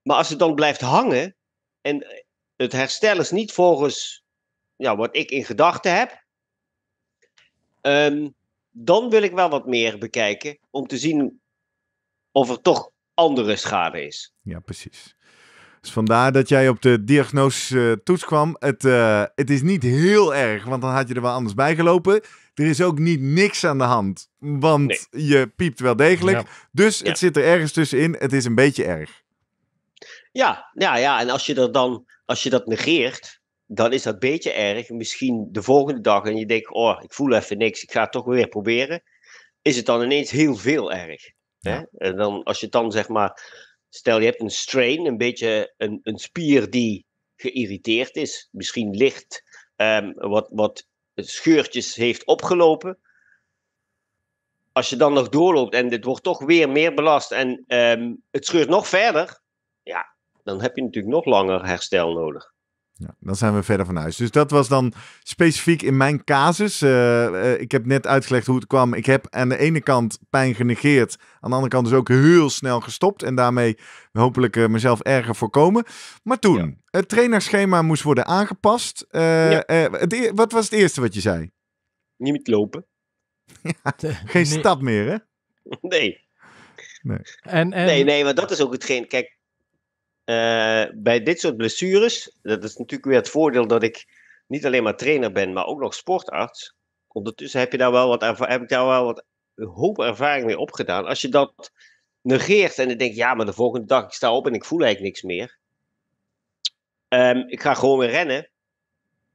Maar als het dan blijft hangen en het herstel is niet volgens ja, wat ik in gedachten heb, ehm, dan wil ik wel wat meer bekijken om te zien of er toch andere schade is. Ja, precies. Dus vandaar dat jij op de diagnose eh, toets kwam. Het, eh, het is niet heel erg, want dan had je er wel anders bij gelopen. Er is ook niet niks aan de hand, want je piept wel degelijk. Dus het zit er ergens tussenin. Het is een beetje erg. Ja, ja, ja. En als je, dan, als je dat negeert, dan is dat beetje erg. Misschien de volgende dag en je denkt, oh, ik voel even niks, ik ga het toch weer proberen. Is het dan ineens heel veel erg. Hè? En dan, als je het dan zeg maar Stel, je hebt een strain, een beetje een, een spier die geïrriteerd is, misschien licht ehm, wat, wat scheurtjes heeft opgelopen. Als je dan nog doorloopt en dit wordt toch weer meer belast en ehm, het scheurt nog verder, ja, dan heb je natuurlijk nog langer herstel nodig. Ja, dan zijn we verder van huis. Dus dat was dan specifiek in mijn casus. Eh, eh, ik heb net uitgelegd hoe het kwam. Ik heb aan de ene kant pijn genegeerd. Aan de andere kant dus ook heel snel gestopt. En daarmee hopelijk eh, mezelf erger voorkomen. Maar toen, het trainerschema moest worden aangepast. E-, wat was het eerste wat je zei? Niet lopen. geen stap meer, hè? Nee. Nee. En, en... nee, nee, maar dat is ook hetgeen. Kijk, eh, bij dit soort blessures, dat is natuurlijk weer het voordeel dat ik niet alleen maar trainer ben, maar ook nog sportarts. Ondertussen heb, je daar wel wat heb ik daar wel wat hoop ervaring mee opgedaan. Als je dat negeert en dan denk ja, maar de volgende dag ik sta op en ik voel eigenlijk niks meer. Ehm, ik ga gewoon weer rennen.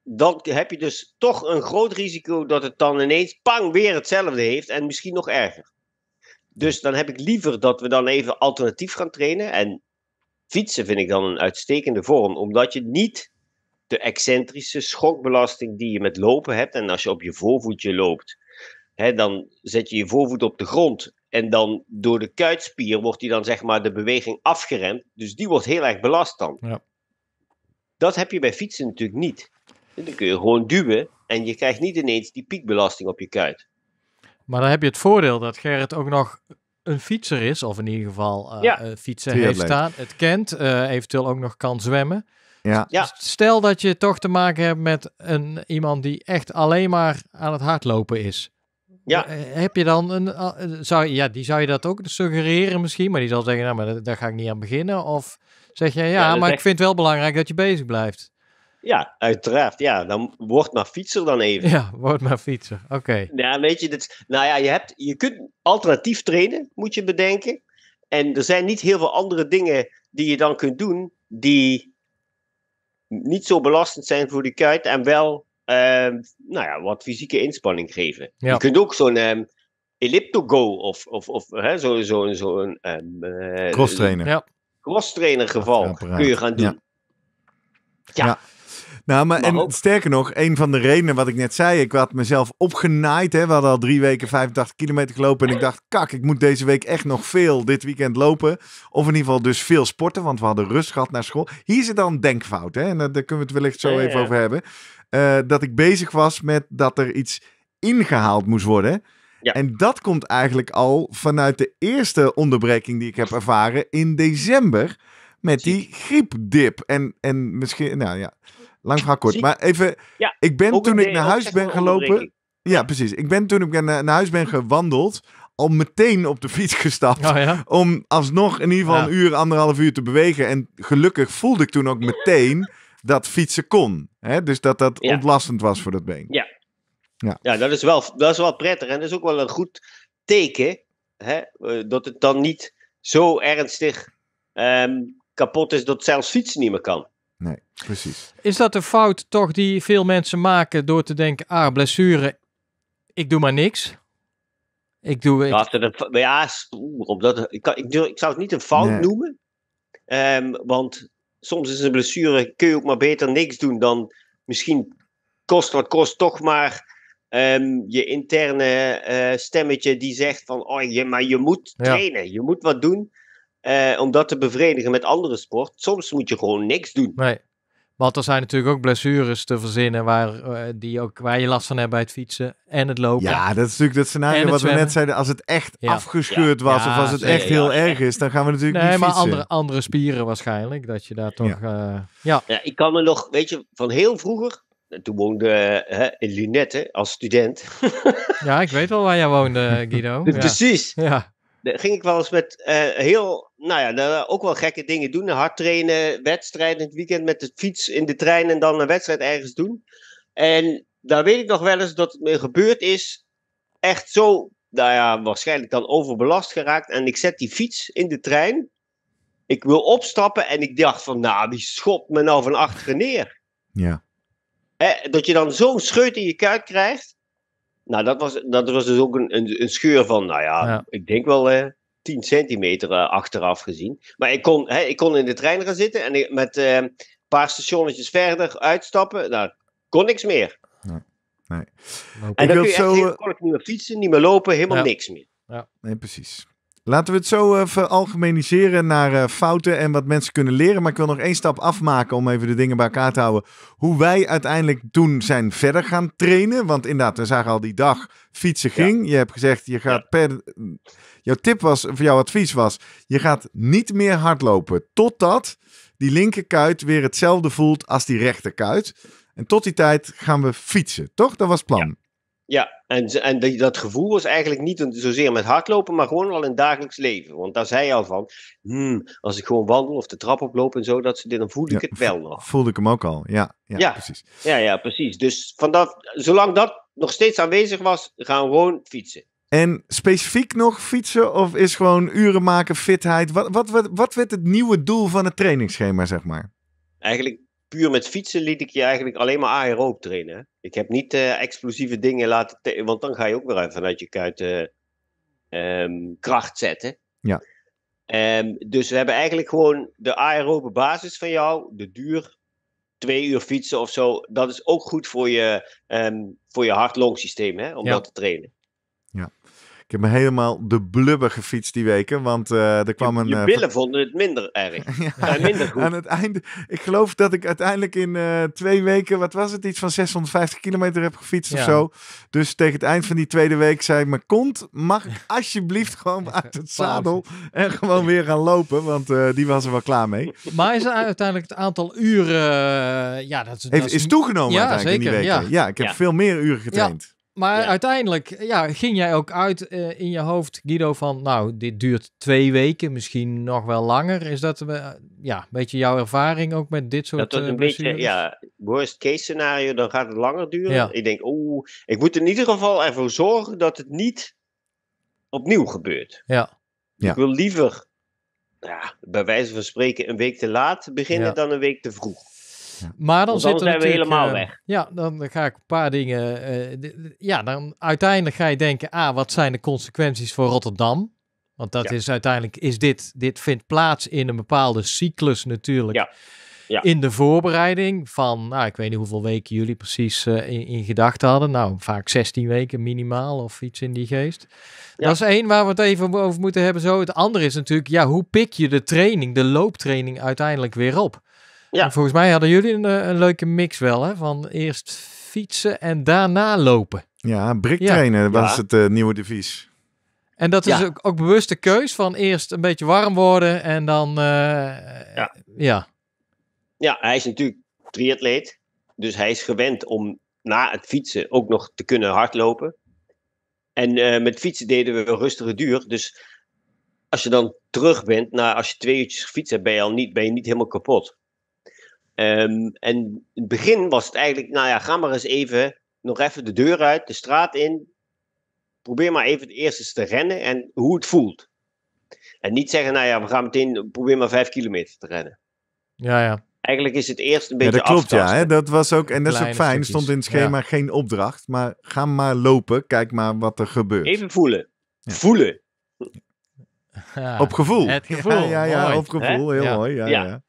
Dan heb je dus toch een groot risico dat het dan ineens pang weer hetzelfde heeft en misschien nog erger. Dus dan heb ik liever dat we dan even alternatief gaan trainen. En Fietsen vind ik dan een uitstekende vorm, omdat je niet de excentrische schokbelasting die je met lopen hebt. En als je op je voorvoetje loopt, hè, dan zet je je voorvoet op de grond. En dan door de kuitspier wordt die dan zeg maar de beweging afgeremd. Dus die wordt heel erg belast dan. Ja. Dat heb je bij fietsen natuurlijk niet. dan kun je gewoon duwen en je krijgt niet ineens die piekbelasting op je kuit. Maar dan heb je het voordeel dat Gerrit ook nog een fietser is, of in ieder geval uh, eh, fietsen heeft staan, het kent, eh, eventueel ook nog kan zwemmen. Ja. Stel dat je toch te maken hebt met een, iemand die echt alleen maar aan het hardlopen is. Ja. Eh, heb je dan een. ja, die zou je dat ook suggereren misschien, maar die zal zeggen: Nou, maar daar ga ik niet aan beginnen. Of zeg je: Ja, maar ik vind het wel belangrijk dat je bezig blijft. Ja, uiteraard. Ja, dan word maar fietser dan even. Ja, word maar fietser. Oké. Ja, weet je, dit, nou ja, je, hebt, je kunt alternatief trainen, moet je bedenken. En er zijn niet heel veel andere dingen die je dan kunt doen die niet zo belastend zijn voor de kuit en wel ehm, nou ja, wat fysieke inspanning geven. Je kunt ook zo'n um, ehm, elliptogo of, of, of hè, zo, zo, zo een ehm, eh, cross trainer. Ja. Cross trainer geval kun je gaan doen. ja. ja. Nou, maar, en sterker nog, een van de redenen wat ik net zei, ik had mezelf opgenaaid. Hè. We hadden al drie weken 85 kilometer gelopen. En ik dacht, kak, ik moet deze week echt nog veel dit weekend lopen. Of in ieder geval dus veel sporten, want we hadden rust gehad naar school. Hier zit dan een denkfout, hè, en daar kunnen we het wellicht zo even over hebben. Eh, dat ik bezig was met dat er iets ingehaald moest worden. En dat komt eigenlijk al vanuit de eerste onderbreking die ik heb ervaren in december. Met die griepdip. En, en misschien, nou ja lang verhaal kort. Maar even, ik ben toen ik naar huis ben gelopen. Ja, precies. Ik ben toen ik naar, huis ben gewandeld, al meteen op de fiets gestapt. Oh, om alsnog in ieder geval een uur, anderhalf uur te bewegen. En gelukkig voelde ik toen ook meteen dat fietsen kon. Hè? Dus dat dat ontlastend was voor dat been. Ja. Ja, ja dat, is wel, dat is wel prettig. En dat is ook wel een goed teken. Hè? Eh, dat het dan niet zo ernstig ehm, kapot is dat zelfs fietsen niet meer kan. Nee, precies. Is dat een fout toch die veel mensen maken door te denken, ah, blessure, ik doe maar niks? Ik doe... Ik... Dat, een, ja, ik, ik, ik, zou het niet een fout noemen, ehm, want soms is een blessure, kun je ook maar beter niks doen dan misschien kost wat kost toch maar... Ehm, je interne eh, stemmetje die zegt van, oh, je, maar je moet trainen, je moet wat doen. Uh, om dat te bevredigen met andere sport. Soms moet je gewoon niks doen. Nee. Want er zijn natuurlijk ook blessures te verzinnen waar, eh, die ook, waar je last van hebt bij het fietsen en het lopen. Ja, dat is natuurlijk dat scenario wat we net zeiden. Als het echt afgescheurd was of als het echt heel erg is, dan gaan we natuurlijk niet fietsen. Nee, maar andere, andere spieren waarschijnlijk. Dat je daar toch... Eh, ja. ja, ik kan me nog, weet je, van heel vroeger, toen woonde hè, in Lunette als student. ja, ik weet wel waar jij woonde, *laughs* Guido. Precies. Ja ging ik wel eens met eh, heel, nou ja, ook wel gekke dingen doen. Hard trainen, wedstrijden in het weekend met de fiets in de trein en dan een wedstrijd ergens doen. En daar weet ik nog wel eens dat het me gebeurd is. Echt zo, nou ja, waarschijnlijk dan overbelast geraakt. En ik zet die fiets in de trein. Ik wil opstappen en ik dacht van, nou, die schopt me nou van achteren neer. Ja. dat je dan zo'n scheut in je kuit krijgt. Nou, dat was, dat was dus ook een, een, scheur van, nou ja, ik denk wel tien 10 centimeter eh, achteraf gezien. Maar ik kon, hè, ik kon in de trein gaan zitten en met eh, een paar stationnetjes verder uitstappen. Nou, kon niks meer. Nee. Nou, en ik dan kun je zo, echt, eh, kon ik niet meer fietsen, niet meer lopen, helemaal niks meer. Ja, nee, precies. Laten we het zo veralgemeniseren naar eh, fouten en wat mensen kunnen leren. Maar ik wil nog één stap afmaken om even de dingen bij elkaar te houden. Hoe wij uiteindelijk toen zijn verder gaan trainen. Want inderdaad, we zagen al die dag fietsen ging. Je hebt gezegd, je gaat per. Jouw tip was, of jouw advies was, je gaat niet meer hardlopen. Totdat die linkerkuit weer hetzelfde voelt als die rechterkuit. En tot die tijd gaan we fietsen, toch? Dat was het plan. Ja. Ja, en, en dat gevoel was eigenlijk niet zozeer met hardlopen, maar gewoon al in het dagelijks leven. Want daar zei je al van, hmm, als ik gewoon wandel of de trap oploop en zo, dat ze dit, dan voelde ik het wel nog. Voelde ik hem ook al, ja. Ja, precies. Ja, ja, precies. Dus vanaf, zolang dat nog steeds aanwezig was, gaan we gewoon fietsen. En specifiek nog fietsen of is gewoon uren maken, fitheid? Wat, wat, wat, wat werd het nieuwe doel van het trainingsschema, zeg maar? Eigenlijk puur met fietsen liet ik je eigenlijk alleen maar aeroop trainen. Ik heb niet eh, explosieve dingen laten. Want dan ga je ook weer vanuit je kuiten eh, ehm, kracht zetten. Ja. Um, dus we hebben eigenlijk gewoon de aerobe basis van jou, de duur, twee uur fietsen of zo. Dat is ook goed voor je, um, voor je hart-long systeem, om dat te trainen. Ja. Ik heb me helemaal de blubber gefietst die weken, want eh, er kwam een... Je eh, billen vonden het minder erg. *laughs* ja, minder goed. Aan het einde, ik geloof dat ik uiteindelijk in eh, twee weken, wat was het, iets van 650 kilometer heb gefietst of zo. Dus tegen het eind van die tweede week zei mijn kont, mag *laughs* alsjeblieft gewoon uit het zadel en gewoon weer gaan lopen, want die was er wel klaar mee. Maar is uiteindelijk het aantal uren, ja dat, is... is toegenomen ja, in die weken. Ja, ja ik heb veel meer uren getraind. Maar uiteindelijk ja, ging jij ook uit eh, in je hoofd, Guido, van nou, dit duurt twee weken, misschien nog wel langer. Is dat eh, ja, een beetje jouw ervaring ook met dit soort Dat eh, een beetje, ja, worst case scenario, dan gaat het langer duren. Ik denk, oeh, ik moet in ieder geval ervoor zorgen dat het niet opnieuw gebeurt. Ja. ja. Ik wil liever, ja, bij wijze van spreken, een week te laat beginnen dan een week te vroeg. Ja. Maar dan zitten we helemaal eh, weg. Ja, dan ga ik een paar dingen. Eh, ja, dan uiteindelijk ga je denken: ah, wat zijn de consequenties voor Rotterdam? Want dat is uiteindelijk, is dit, dit vindt plaats in een bepaalde cyclus natuurlijk. Ja. Ja. in de voorbereiding van, nou, ik weet niet hoeveel weken jullie precies eh, in, in gedachten hadden. Nou, vaak 16 weken minimaal of iets in die geest. Dat is één waar we het even over moeten hebben. Zo. Het andere is natuurlijk, ja, hoe pik je de training, de looptraining uiteindelijk weer op? Ja. Volgens mij hadden jullie een, eh, een, leuke mix wel, hè? Van eerst fietsen en daarna lopen. Ja, briktrainen was het eh, nieuwe devies. En dat is ook, ook keus van eerst een beetje warm worden en dan... Eh, ja. ja. Ja, hij is natuurlijk triatleet. Dus hij is gewend om na het fietsen ook nog te kunnen hardlopen. En met fietsen deden we een rustige duur. Dus als je dan terug bent, na, als je twee uurtjes gefietst hebt, ben je, al niet, ben je niet helemaal kapot. Ehm, en in het begin was het eigenlijk, nou ja, ga maar eens even, nog even de deur uit, de straat in. Probeer maar even het eerst eens te rennen en hoe het voelt. En niet zeggen, nou ja, we gaan meteen, probeer maar vijf kilometer te rennen. Ja, ja. Eigenlijk is het eerst een beetje ja, dat klopt, ja. Hè? Dat was ook, en dat is ook fijn, Er stond in het schema geen opdracht, maar ga maar lopen, kijk maar wat er gebeurt. Even voelen. Voelen. Op gevoel. Het gevoel. Ja, ja, op gevoel. Heel mooi. Ja, ja.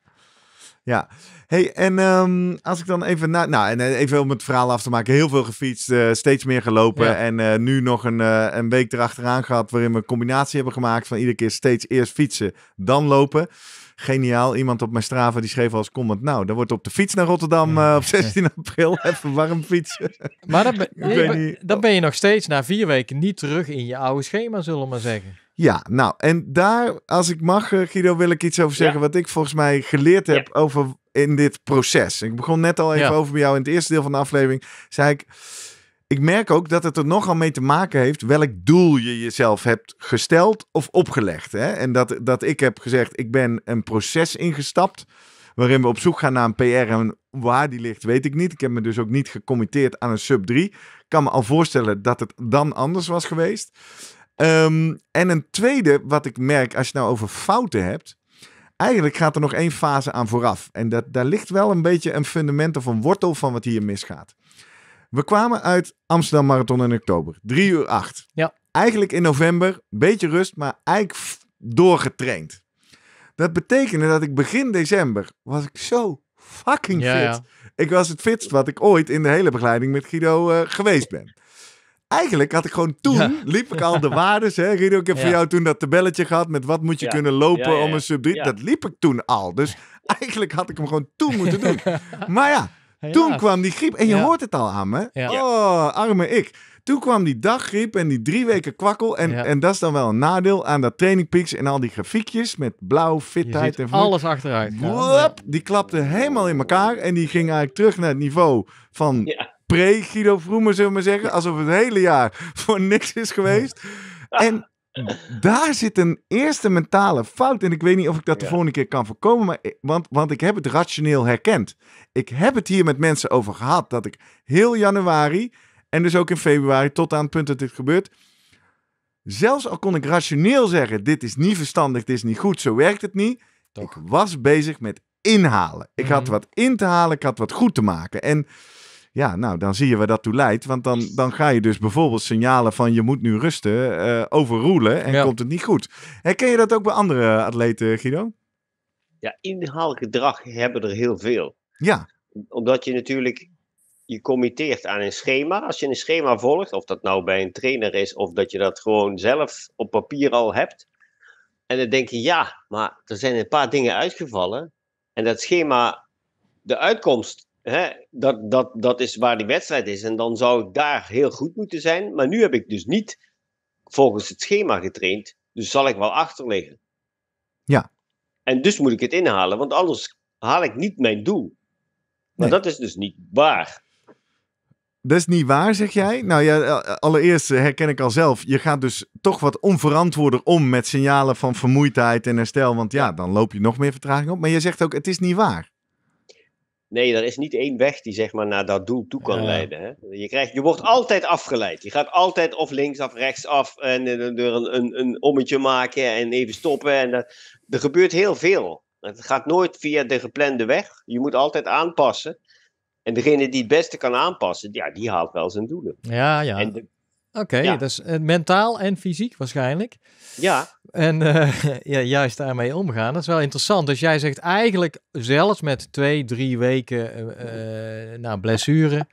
ja hey, en ehm, als ik dan even... naar, nou, en eh, even om het verhaal af te maken. Heel veel gefietst, eh, steeds meer gelopen. En eh, nu nog een, een week erachteraan gehad... waarin we een combinatie hebben gemaakt van iedere keer steeds eerst fietsen, dan lopen geniaal. Iemand op mijn Strava die schreef als comment: Nou, dan wordt op de fiets naar Rotterdam op 16 april *laughs* even warm fietsen. Maar dan ben, nee, dan ben je nog steeds na vier weken niet terug in je oude schema, zullen we maar zeggen. Ja, nou, en daar, als ik mag, Guido, wil ik iets over zeggen. Wat ik volgens mij geleerd heb over in dit proces. Ik begon net al even over bij jou in het eerste deel van de aflevering. Zei ik, ik merk ook dat het er nogal mee te maken heeft welk doel je jezelf hebt gesteld of opgelegd. Hè? En dat, dat ik heb gezegd, ik ben een proces ingestapt waarin we op zoek gaan naar een PR en waar die ligt, weet ik niet. Ik heb me dus ook niet gecommitteerd aan een sub 3. Ik kan me al voorstellen dat het dan anders was geweest. Ehm, en een tweede, wat ik merk als je nou over fouten hebt, eigenlijk gaat er nog één fase aan vooraf. En dat, daar ligt wel een beetje een fundament of een wortel van wat hier misgaat. We kwamen uit Amsterdam Marathon in oktober. 3 uur 8. Ja. Eigenlijk in november, beetje rust, maar eigenlijk doorgetraind. Dat betekende dat ik begin december was ik zo fucking fit. Ik was het fitst wat ik ooit in de hele begeleiding met Guido eh, geweest ben eigenlijk had ik gewoon toen, liep ik al de waardes. Hè? ik heb voor jou toen dat tabelletje gehad met wat moet je kunnen lopen om een sub Dat liep ik toen al. Dus eigenlijk had ik hem gewoon toen moeten doen. *laughs* maar ja, toen kwam die griep. En je hoort het al aan me. Oh, arme ik. Toen kwam die daggriep en die drie weken kwakkel. En, en dat is dan wel een nadeel aan dat Training Peaks en al die grafiekjes met blauw, fitheid en alles achteruit. die klapte helemaal in elkaar en die ging eigenlijk terug naar het niveau van pre-Guido Vroemen, zullen we maar zeggen. Alsof het hele jaar voor niks is geweest. *laughs* En daar zit een eerste mentale fout. En ik weet niet of ik dat de volgende keer kan voorkomen. Maar, want, want ik heb het rationeel herkend. Ik heb het hier met mensen over gehad. Dat ik heel januari. En dus ook in februari, tot aan het punt dat dit gebeurt. Zelfs al kon ik rationeel zeggen: dit is niet verstandig, dit is niet goed, zo werkt het niet. Ik was bezig met inhalen. Ik had mhm. wat in te halen, ik had wat goed te maken. En ja, nou, dan zie je waar dat toe leidt. Want dan, dan ga je dus bijvoorbeeld signalen van je moet nu rusten uh, overroelen en komt het niet goed. Herken je dat ook bij andere atleten, Guido? Ja, inhaalgedrag hebben er heel veel. Ja. Omdat je natuurlijk, je committeert aan een schema. Als je een schema volgt, of dat nou bij een trainer is, of dat je dat gewoon zelf op papier al hebt. En dan denk je, ja, maar er zijn een paar dingen uitgevallen. En dat schema, de uitkomst dat, dat, dat is waar die wedstrijd is. En dan zou ik daar heel goed moeten zijn. Maar nu heb ik dus niet volgens het schema getraind. Dus zal ik wel achterliggen. Ja. En dus moet ik het inhalen, want anders haal ik niet mijn doel. Maar dat is dus niet waar. Dat is niet waar, zeg jij? Nou ja, eh, allereerst eh, herken ik al zelf. Je gaat dus toch wat onverantwoorder om met signalen van vermoeidheid en herstel. Want ja, dan loop je nog meer vertraging op. Maar je zegt ook, het is niet waar. Nee, er is niet één weg die zeg maar, naar dat doel toe kan leiden. Hè? Je, krijgt, je wordt altijd afgeleid. Je gaat altijd of links of rechts af en, eh, door een, een, een, ommetje maken en even stoppen. En dat, er gebeurt heel veel. Het gaat nooit via de geplande weg. Je moet altijd aanpassen. En degene die het beste kan aanpassen, ja, die haalt wel zijn doelen. Ja, ja. En Oké, okay, ja. dus mentaal en fysiek waarschijnlijk. Ja. En eh, *laughs* ja, juist daarmee omgaan, dat is wel interessant. Dus jij zegt eigenlijk zelfs met twee, drie weken uh, nou, blessure,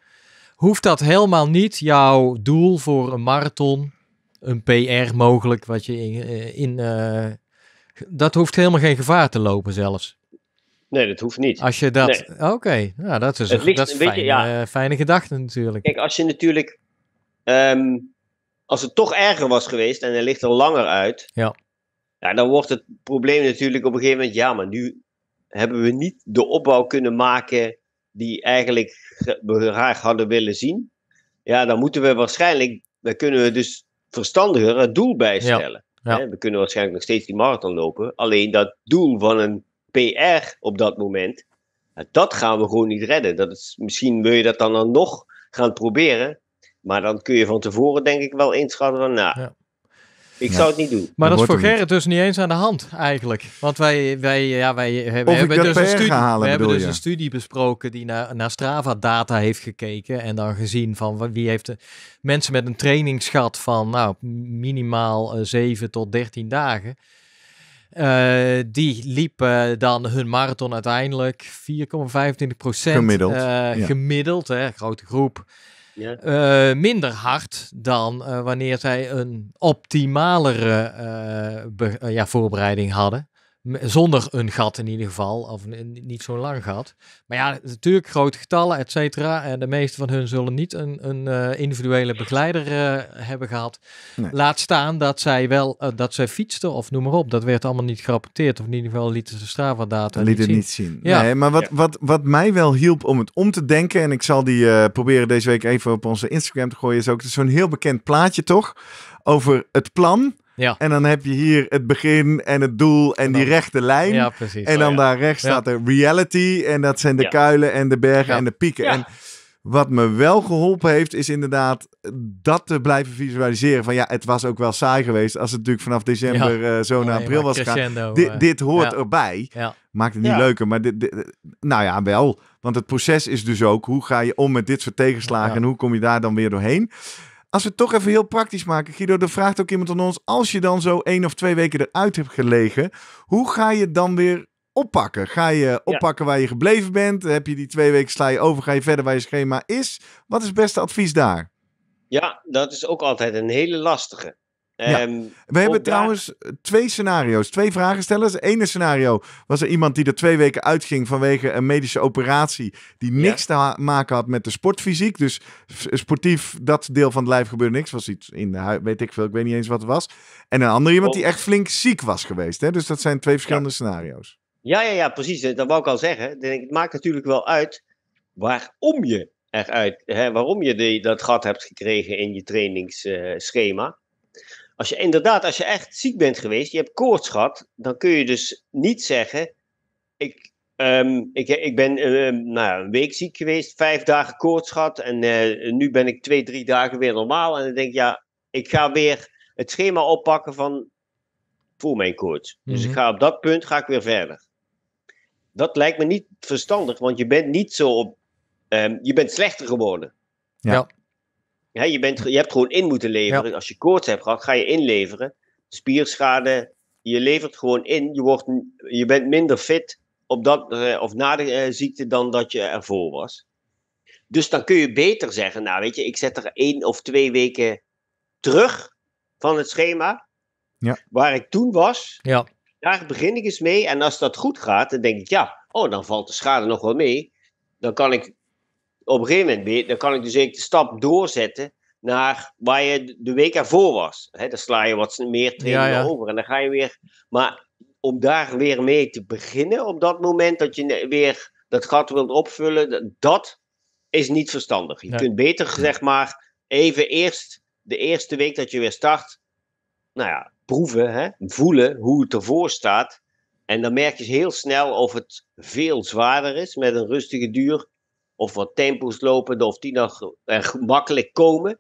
hoeft dat helemaal niet jouw doel voor een marathon, een PR mogelijk, wat je in, in dat hoeft helemaal geen gevaar te lopen zelfs. Nee, dat hoeft niet. Als je dat, oké, nou dat is een, dat is een beetje, fijne gedachte natuurlijk. Kijk, als je natuurlijk Ehm, als het toch erger was geweest en hij ligt er langer uit, ja. Ja, dan wordt het probleem natuurlijk op een gegeven moment, ja, maar nu hebben we niet de opbouw kunnen maken die eigenlijk we graag hadden willen zien. Ja, dan moeten we waarschijnlijk, dan kunnen we dus verstandiger het doel bijstellen. We kunnen waarschijnlijk nog steeds die marathon lopen, alleen dat doel van een PR op dat moment, dat gaan we gewoon niet redden. Dat is, misschien wil je dat dan, dan nog gaan proberen, maar dan kun je van tevoren denk ik wel inschatten van, nou, ja. Ik zou het niet doen. Maar dat, is voor Gerrit dus niet eens aan de hand eigenlijk. Want wij, wij, ja, wij hebben, hebben dus, een studie, we hebben dus een studie besproken die naar, naar Strava data heeft gekeken. En dan gezien van wie heeft de, mensen met een trainingsgat van nou, minimaal 7 eh, tot 13 dagen. Eh, die liepen dan hun marathon uiteindelijk 4,25 procent gemiddeld. Eh, gemiddeld hè, grote groep. Eh, minder hard dan eh, wanneer zij een optimalere eh, ja, voorbereiding hadden. Zonder een gat in ieder geval, of niet zo'n lang gat. Maar ja, natuurlijk grote getallen, et cetera. En de meeste van hun zullen niet een, een eh, individuele begeleider eh, hebben gehad. Laat staan dat zij wel, eh, dat zij fietsten of noem maar op. Dat werd allemaal niet gerapporteerd. Of in ieder geval lieten ze Strava-data niet, zien. niet zien. Nee, maar wat, wat, wat mij wel hielp om het om te denken, en ik zal die proberen deze week even op onze Instagram te gooien, is ook zo'n heel bekend plaatje toch? Over het plan ja. En dan heb je hier het begin en het doel en, die rechte lijn. En dan oh, daar rechts staat er reality. En dat zijn de kuilen en de bergen en de pieken. En wat me wel geholpen heeft, is inderdaad dat te blijven visualiseren. Van ja, het was ook wel saai geweest als het natuurlijk vanaf december eh, zo naar oh, april was gegaan. Eh. dit hoort erbij. Maakt het niet leuker, maar dit, nou ja, wel. Want het proces is dus ook, hoe ga je om met dit soort tegenslagen en hoe kom je daar dan weer doorheen? Als we het toch even heel praktisch maken, Guido, dan vraagt ook iemand aan ons: als je dan zo één of twee weken eruit hebt gelegen, hoe ga je dan weer oppakken? Ga je oppakken waar je gebleven bent? Heb je die twee weken sla je over? Ga je verder waar je schema is? Wat is het beste advies daar? Ja, dat is ook altijd een hele lastige we hebben trouwens eh, twee scenario's, twee vragenstellers. Het ene scenario was er iemand die er twee weken uitging vanwege een medische operatie die niks te maken had met de sportfysiek. Dus sportief, dat deel van het lijf gebeurde niks. Was iets in de huid, weet ik veel, ik weet niet eens wat het was. En een andere iemand die oh. echt flink ziek was geweest. Hè? Dus dat zijn twee verschillende scenario's. Ja, ja, ja, precies. Dat wou ik al zeggen. Het maakt natuurlijk wel uit waarom je eruit, hè, waarom je die, dat gat hebt gekregen in je trainingsschema. Als je inderdaad, als je echt ziek bent geweest, je hebt koorts gehad, dan kun je dus niet zeggen: Ik, ehm, ik, ik ben ehm, nou, een week ziek geweest, vijf dagen koorts gehad en eh, nu ben ik twee, drie dagen weer normaal. En dan denk ik: Ja, ik ga weer het schema oppakken van voor mijn koorts. Dus ik mhm. ga op dat punt ga ik weer verder. Dat lijkt me niet verstandig, want je bent niet zo op. Ehm, je bent slechter geworden. Ja. Ja, je, bent, je hebt gewoon in moeten leveren. Als je koorts hebt gehad, ga je inleveren. Spierschade, je levert gewoon in. Je, wordt, je bent minder fit op dat, eh, of na de eh, ziekte dan dat je ervoor was. Dus dan kun je beter zeggen, nou weet je, ik zet er één of twee weken terug van het schema. Waar ik toen was, ja. daar begin ik eens mee. En als dat goed gaat, dan denk ik, ja, oh, dan valt de schade nog wel mee. Dan kan ik op een gegeven moment dan kan ik dus eigenlijk de stap doorzetten naar waar je de week ervoor was. He, dan sla je wat meer trainingen over en dan ga je weer. Maar om daar weer mee te beginnen op dat moment dat je weer dat gat wilt opvullen, dat is niet verstandig. Je kunt beter zeg maar even eerst de eerste week dat je weer start, nou ja, proeven, voelen hoe het ervoor staat. En dan merk je heel snel of het veel zwaarder is met een rustige duur of wat tempo's lopen, of die nog gemakkelijk komen.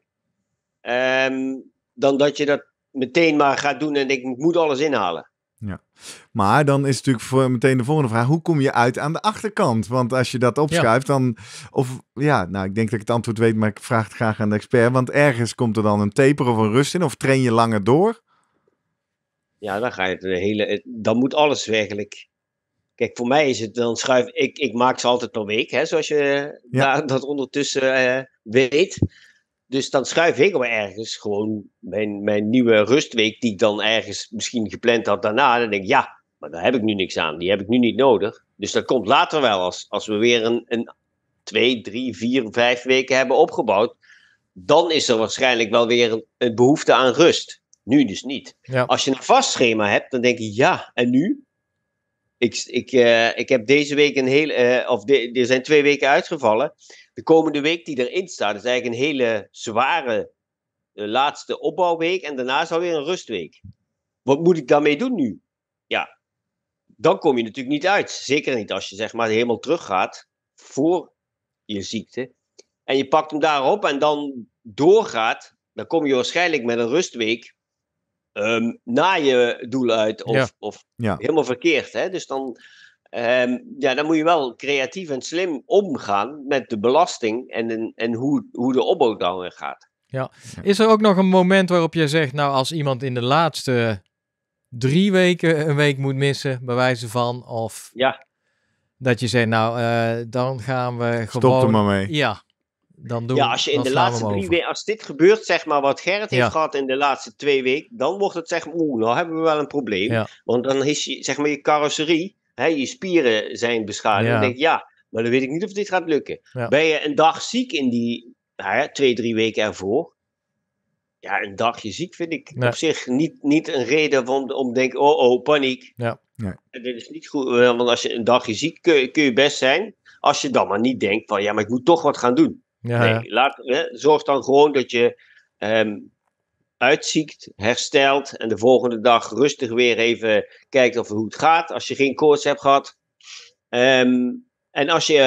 Ehm, dan dat je dat meteen maar gaat doen en ik moet alles inhalen. Ja, maar dan is natuurlijk voor meteen de volgende vraag: hoe kom je uit aan de achterkant? Want als je dat opschuift, dan. Of ja, nou, ik denk dat ik het antwoord weet, maar ik vraag het graag aan de expert. Want ergens komt er dan een taper of een rust in, of train je langer door? Ja, dan ga je het hele. Dan moet alles werkelijk. Kijk, voor mij is het dan schuif. Ik, ik maak ze altijd per week, hè, zoals je ja. dat ondertussen eh, weet. Dus dan schuif ik wel ergens gewoon mijn, mijn nieuwe rustweek, die ik dan ergens misschien gepland had daarna. Dan denk ik, ja, maar daar heb ik nu niks aan. Die heb ik nu niet nodig. Dus dat komt later wel. Als, als we weer een, een twee, drie, vier, vijf weken hebben opgebouwd, dan is er waarschijnlijk wel weer een, behoefte aan rust. Nu dus niet. Als je een vast schema hebt, dan denk je, ja, en nu? Ik, ik, eh, ik heb deze week een hele. Eh, of er zijn twee weken uitgevallen. De komende week die erin staat, is eigenlijk een hele zware eh, laatste opbouwweek. En daarna is alweer een rustweek. Wat moet ik daarmee doen nu? Ja, dan kom je natuurlijk niet uit. Zeker niet als je zeg maar helemaal teruggaat voor je ziekte. En je pakt hem daarop en dan doorgaat. Dan kom je waarschijnlijk met een rustweek um, ehm, naar je doel uit of, of helemaal verkeerd. Hè? Dus dan, ehm, ja, dan moet je wel creatief en slim omgaan met de belasting en, en hoe, hoe de opbouw weer gaat. Ja. Is er ook nog een moment waarop je zegt, nou als iemand in de laatste drie weken een week moet missen, bij wijze van, of ja. dat je zegt, nou eh, dan gaan we gewoon... Stop er maar mee. Ja, dan doen Ja, als je in de laatste drie weken, als dit gebeurt, zeg maar, wat Gerrit heeft gehad in de laatste twee weken, dan wordt het zeg maar, oeh, nou hebben we wel een probleem. Want dan is je, zeg maar, je carrosserie, hè, je spieren zijn beschadigd. Ja. ja, maar dan weet ik niet of dit gaat lukken. Ben je een dag ziek in die hè, twee, drie weken ervoor, ja, een dagje ziek vind ik op zich niet, niet een reden om, om te denken, oh oh, paniek. Ja. Nee. Dit is niet goed, eh, want als je een dagje ziek kun je best zijn, als je dan maar niet denkt van, ja, maar ik moet toch wat gaan doen. Ja. laat, hè, zorg dan gewoon dat je um, uitziekt, herstelt en de volgende dag rustig weer even kijkt of hoe het gaat. Als je geen koorts hebt gehad. Ehm, en als je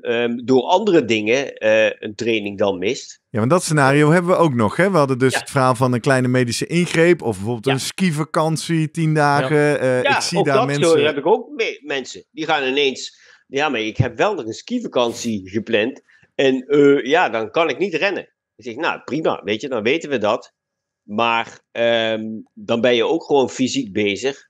ehm, door andere dingen eh, een training dan mist. Ja, want dat scenario hebben we ook nog. Hè? We hadden dus het verhaal van een kleine medische ingreep. Of bijvoorbeeld ja. een skivakantie, tien dagen. Ja, eh, ik zie daar dat mensen. heb ik ook mee, mensen. Die gaan ineens. Ja, maar ik heb wel nog een skivakantie gepland. En eh, ja, dan kan ik niet rennen. Ik zeg, nou prima, weet je, dan weten we dat. Maar ehm, dan ben je ook gewoon fysiek bezig.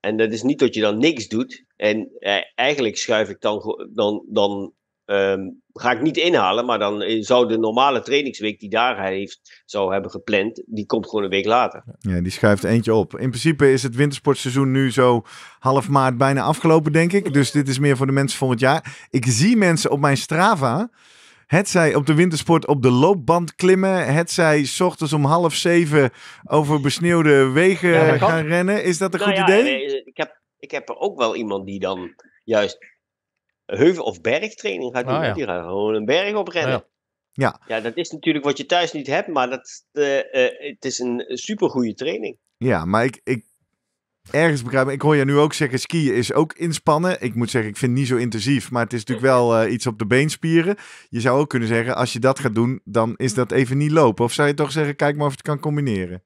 En dat is niet dat je dan niks doet. En eh, eigenlijk schuif ik dan, dan, dan ehm, ga ik niet inhalen, maar dan eh, zou de normale trainingsweek die daar heeft, zou hebben gepland, die komt gewoon een week later. Ja, die schuift eentje op. In principe is het wintersportseizoen nu zo half maart bijna afgelopen, denk ik. Dus dit is meer voor de mensen volgend jaar. Ik zie mensen op mijn Strava het zij op de wintersport op de loopband klimmen. Het zij ochtends om half zeven over besneeuwde wegen gaan rennen. Is dat een nou goed ja, idee? Eh, ik heb, ik heb er ook wel iemand die dan juist heuvel- of bergtraining gaat doen. Ah, die gaat gewoon een berg oprennen. Ah, ja. ja, dat is natuurlijk wat je thuis niet hebt, maar dat, eh, eh, het is een supergoeie training. Ja, maar ik, ik ergens begrijp ik. hoor je nu ook zeggen, skiën is ook inspannen. Ik moet zeggen, ik vind het niet zo intensief, maar het is natuurlijk wel eh, iets op de beenspieren. Je zou ook kunnen zeggen, als je dat gaat doen, dan is dat even niet lopen. Of zou je toch zeggen, kijk maar of het kan combineren?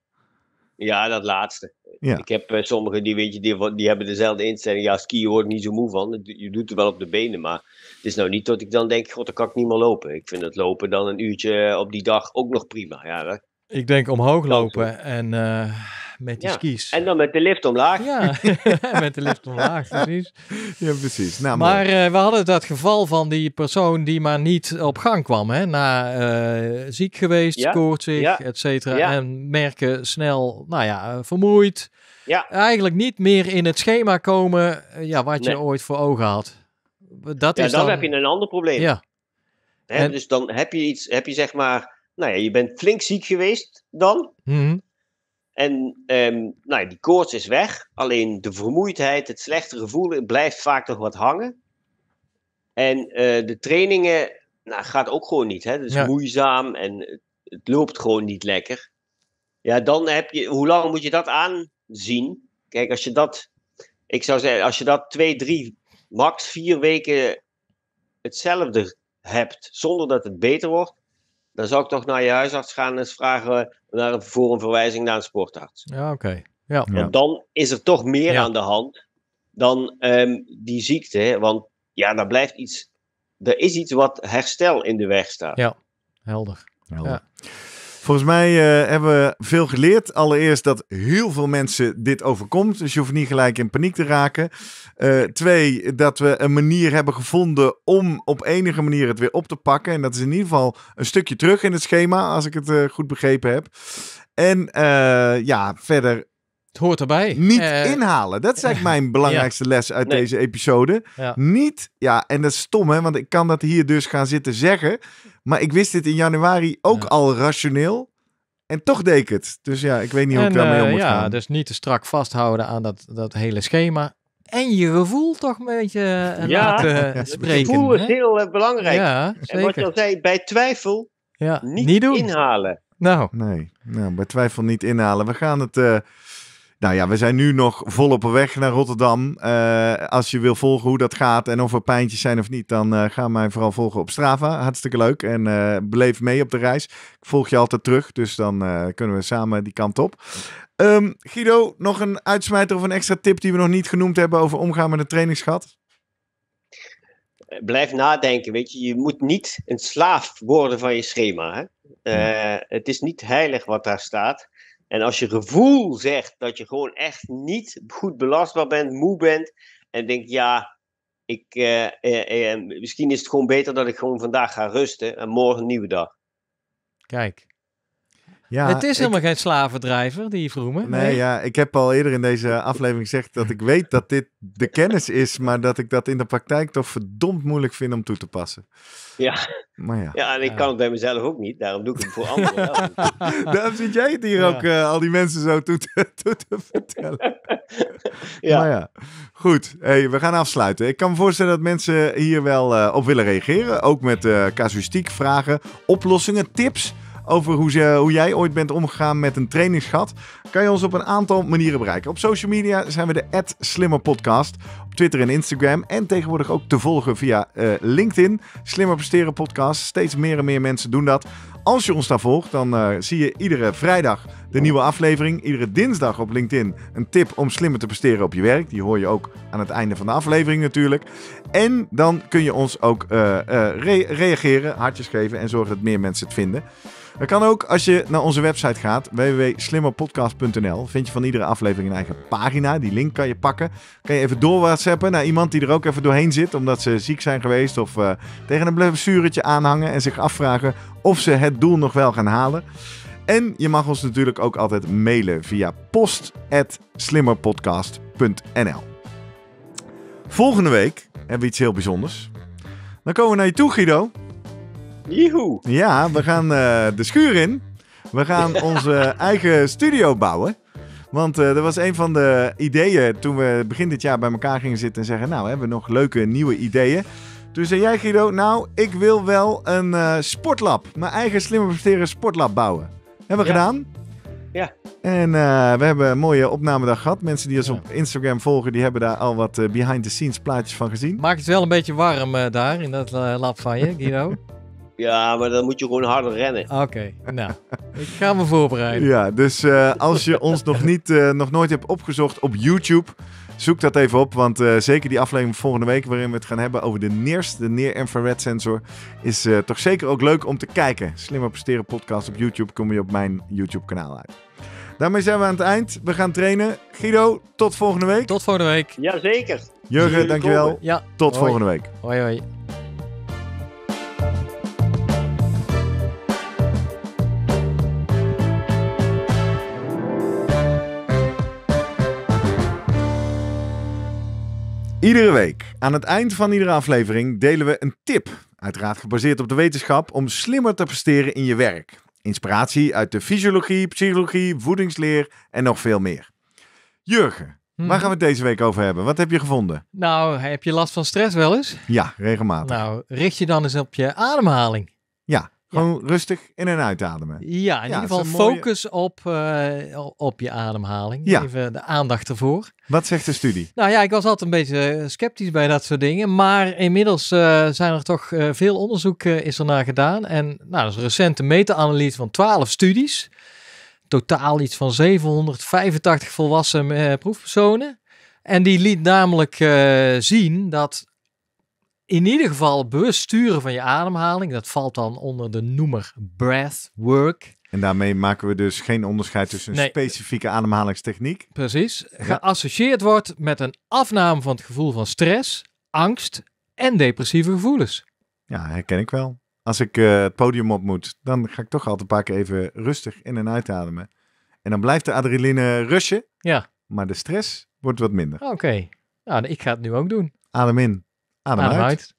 Ja, dat laatste. Ik heb eh, sommigen die, weet je, die, die, hebben dezelfde instelling. Ja, skiën wordt niet zo moe van. Je doet het wel op de benen, maar het is nou niet dat ik dan denk, god, dan kan ik niet meer lopen. Ik vind het lopen dan een uurtje op die dag ook nog prima. Ja, dat... Ik denk omhoog lopen en... Eh, met die skis. En dan met de lift omlaag. Ja, *laughs* met de lift omlaag, precies. *laughs* Ja, precies. Nou, maar eh, we hadden dat geval van die persoon die maar niet op gang kwam. Hè? Na eh, ziek geweest, ja. koortsig, ja. et cetera. En merken snel, nou ja, eh, vermoeid. Ja. Eigenlijk niet meer in het schema komen ja, wat je ooit voor ogen had. Dat is dan, dan heb je een ander probleem. Ja. en... Dus dan heb je iets, heb je zeg maar, nou ja, je bent flink ziek geweest dan. Mhm. En ehm, nou, ja, die koorts is weg, alleen de vermoeidheid, het slechte gevoel, blijft vaak nog wat hangen. En eh, de trainingen nou, gaat ook gewoon niet. Hè? Het is moeizaam en het, loopt gewoon niet lekker. Ja, dan heb je, hoe lang moet je dat aanzien? Kijk, als je dat, ik zou zeggen, als je dat twee, drie, max vier weken hetzelfde hebt, zonder dat het beter wordt, dan zou ik toch naar je huisarts gaan en eens vragen eh, naar een, voor een verwijzing naar een sportarts. Ja, oké. Ja. Want dan is er toch meer aan de hand dan ehm, die ziekte. Want ja, daar blijft iets. Er is iets wat herstel in de weg staat. Ja, helder. helder. Ja. Volgens mij eh, hebben we veel geleerd. Allereerst dat heel veel mensen dit overkomt. Dus je hoeft niet gelijk in paniek te raken. Eh, twee, dat we een manier hebben gevonden om op enige manier het weer op te pakken. En dat is in ieder geval een stukje terug in het schema, als ik het eh, goed begrepen heb. En ja, verder het hoort erbij. Niet inhalen. Dat is *laughs* eigenlijk mijn belangrijkste les uit deze episode. Niet, ja, en dat is stom hè, want ik kan dat hier dus gaan zitten zeggen. Maar ik wist dit in januari ook al rationeel. En toch deed ik het. Dus ja, ik weet niet hoe ik daarmee om eh, moet ja, gaan. Dus niet te strak vasthouden aan dat, dat hele schema. En je gevoel toch een beetje eh, ja, *laughs* het spreken. gevoel is heel eh, belangrijk. Ja, en wat je al zei, bij twijfel ja, niet, inhalen. Nou. Nee, nou, bij twijfel niet inhalen. We gaan het... Nou ja, we zijn nu nog volop op weg naar Rotterdam. Eh, als je wil volgen hoe dat gaat en of er pijntjes zijn of niet, dan eh, ga mij vooral volgen op Strava. Hartstikke leuk en uh, beleef mee op de reis. Ik volg je altijd terug, dus dan kunnen we samen die kant op. Ehm, Guido, nog een uitsmijter of een extra tip die we nog niet genoemd hebben over omgaan met een trainingsgat? Blijf nadenken, weet je. Je moet niet een slaaf worden van je schema. Hè? het is niet heilig wat daar staat. En als je gevoel zegt dat je gewoon echt niet goed belastbaar bent, moe bent, en denkt, ja, ik, eh, eh, eh, misschien is het gewoon beter dat ik gewoon vandaag ga rusten en morgen een nieuwe dag. Kijk, ja, het is helemaal geen slavendrijver, die Vroemen. Nee, nee, ja, ik heb al eerder in deze aflevering gezegd dat ik weet dat dit de kennis is, maar dat ik dat in de praktijk toch verdomd moeilijk vind om toe te passen. Ja, maar ja, ja en ik kan het bij mezelf ook niet, daarom doe ik het voor anderen. *laughs* daarom zit jij het hier ook eh, al die mensen zo *laughs* toe te, vertellen. ja. Maar ja, goed. Hey, we gaan afsluiten. Ik kan me voorstellen dat mensen hier wel eh, op willen reageren, ook met uh, casuïstiek, vragen, oplossingen, tips over hoe, ze, hoe jij ooit bent omgegaan met een trainingsgat, kan je ons op een aantal manieren bereiken. Op social media zijn we de @slimmerpodcast op Twitter en Instagram en tegenwoordig ook te volgen via eh, LinkedIn. Slimmer presteren podcast. Steeds meer en meer mensen doen dat. Als je ons daar volgt, dan eh, zie je iedere vrijdag de nieuwe aflevering. Iedere dinsdag op LinkedIn een tip om slimmer te presteren op je werk. Die hoor je ook aan het einde van de aflevering natuurlijk. En dan kun je ons ook eh, reageren, hartjes geven en zorgen dat meer mensen het vinden. Dat kan ook als je naar onze website gaat, www.slimmerpodcast.nl. Vind je van iedere aflevering een eigen pagina. Die link kan je pakken. Kan je even doorwhatsappen naar iemand die er ook even doorheen zit, omdat ze ziek zijn geweest of eh, tegen een blessuretje aanhangen en zich afvragen of ze het doel nog wel gaan halen. En je mag ons natuurlijk ook altijd mailen via post.slimmerpodcast.nl. Volgende week hebben we iets heel bijzonders. Dan komen we naar je toe, Guido. Yeehoe. Ja, we gaan eh, de schuur in. We gaan onze eigen studio bouwen. Want dat eh, was een van de ideeën toen we begin dit jaar bij elkaar gingen zitten en zeggen: Nou, we hebben we nog leuke nieuwe ideeën. Toen zei jij, Guido, nou, ik wil wel een eh, sportlab. Mijn eigen slimme presteren sportlab bouwen. Hebben we gedaan. Ja. En we hebben een mooie opnamedag gehad. Mensen die ons op Instagram volgen, die hebben daar al wat behind-the-scenes plaatjes van gezien. Maakt het wel een beetje warm daar in dat lab van je, Guido. Ja, maar dan moet je gewoon harder rennen. Oké, nou, ik ga me voorbereiden. Ja, dus eh, als je ons nog, niet, eh, nog nooit hebt opgezocht op YouTube, zoek dat even op. Want eh, zeker die aflevering volgende week, waarin we het gaan hebben over de NIRS, de Near Infrared Sensor, is toch zeker ook leuk om te kijken. Slimmer Presteren podcast op YouTube, kom je op mijn YouTube-kanaal uit. Daarmee zijn we aan het eind. We gaan trainen. Guido, tot volgende week. Tot volgende week. Jazeker. Jurgen, dankjewel. Ja. Tot volgende week. Hoi, hoi. Iedere week, aan het eind van iedere aflevering, delen we een tip. Uiteraard gebaseerd op de wetenschap om slimmer te presteren in je werk. Inspiratie uit de fysiologie, psychologie, voedingsleer en nog veel meer. Jurgen, mhm. Waar gaan we het deze week over hebben? Wat heb je gevonden? Nou, heb je last van stress wel eens? Ja, regelmatig. Nou, richt je dan eens op je ademhaling. Ja, gewoon rustig in en uitademen. Ja, in ieder geval focus op, eh, op je ademhaling. Ja. Even de aandacht ervoor. Wat zegt de studie? Nou ja, ik was altijd een beetje eh, sceptisch bij dat soort dingen. Maar inmiddels uh, zijn er toch veel onderzoek is er naar gedaan. En nou, dat is een recente meta-analyse van 12 studies. Totaal iets van 785 volwassen proefpersonen. En die liet namelijk zien dat in ieder geval bewust sturen van je ademhaling. Dat valt dan onder de noemer breath work. En daarmee maken we dus geen onderscheid tussen een specifieke ademhalingstechniek. Precies. Geassocieerd wordt met een afname van het gevoel van stress, angst en depressieve gevoelens. Ja, herken ik wel. Als ik eh, het podium op moet, dan ga ik toch altijd een paar keer even rustig in- en uitademen. En dan blijft de adrenaline rushen. Ja. Maar de stress wordt wat minder. Oké. Nou, ik ga het nu ook doen. Adem in. Anamite. Anamite.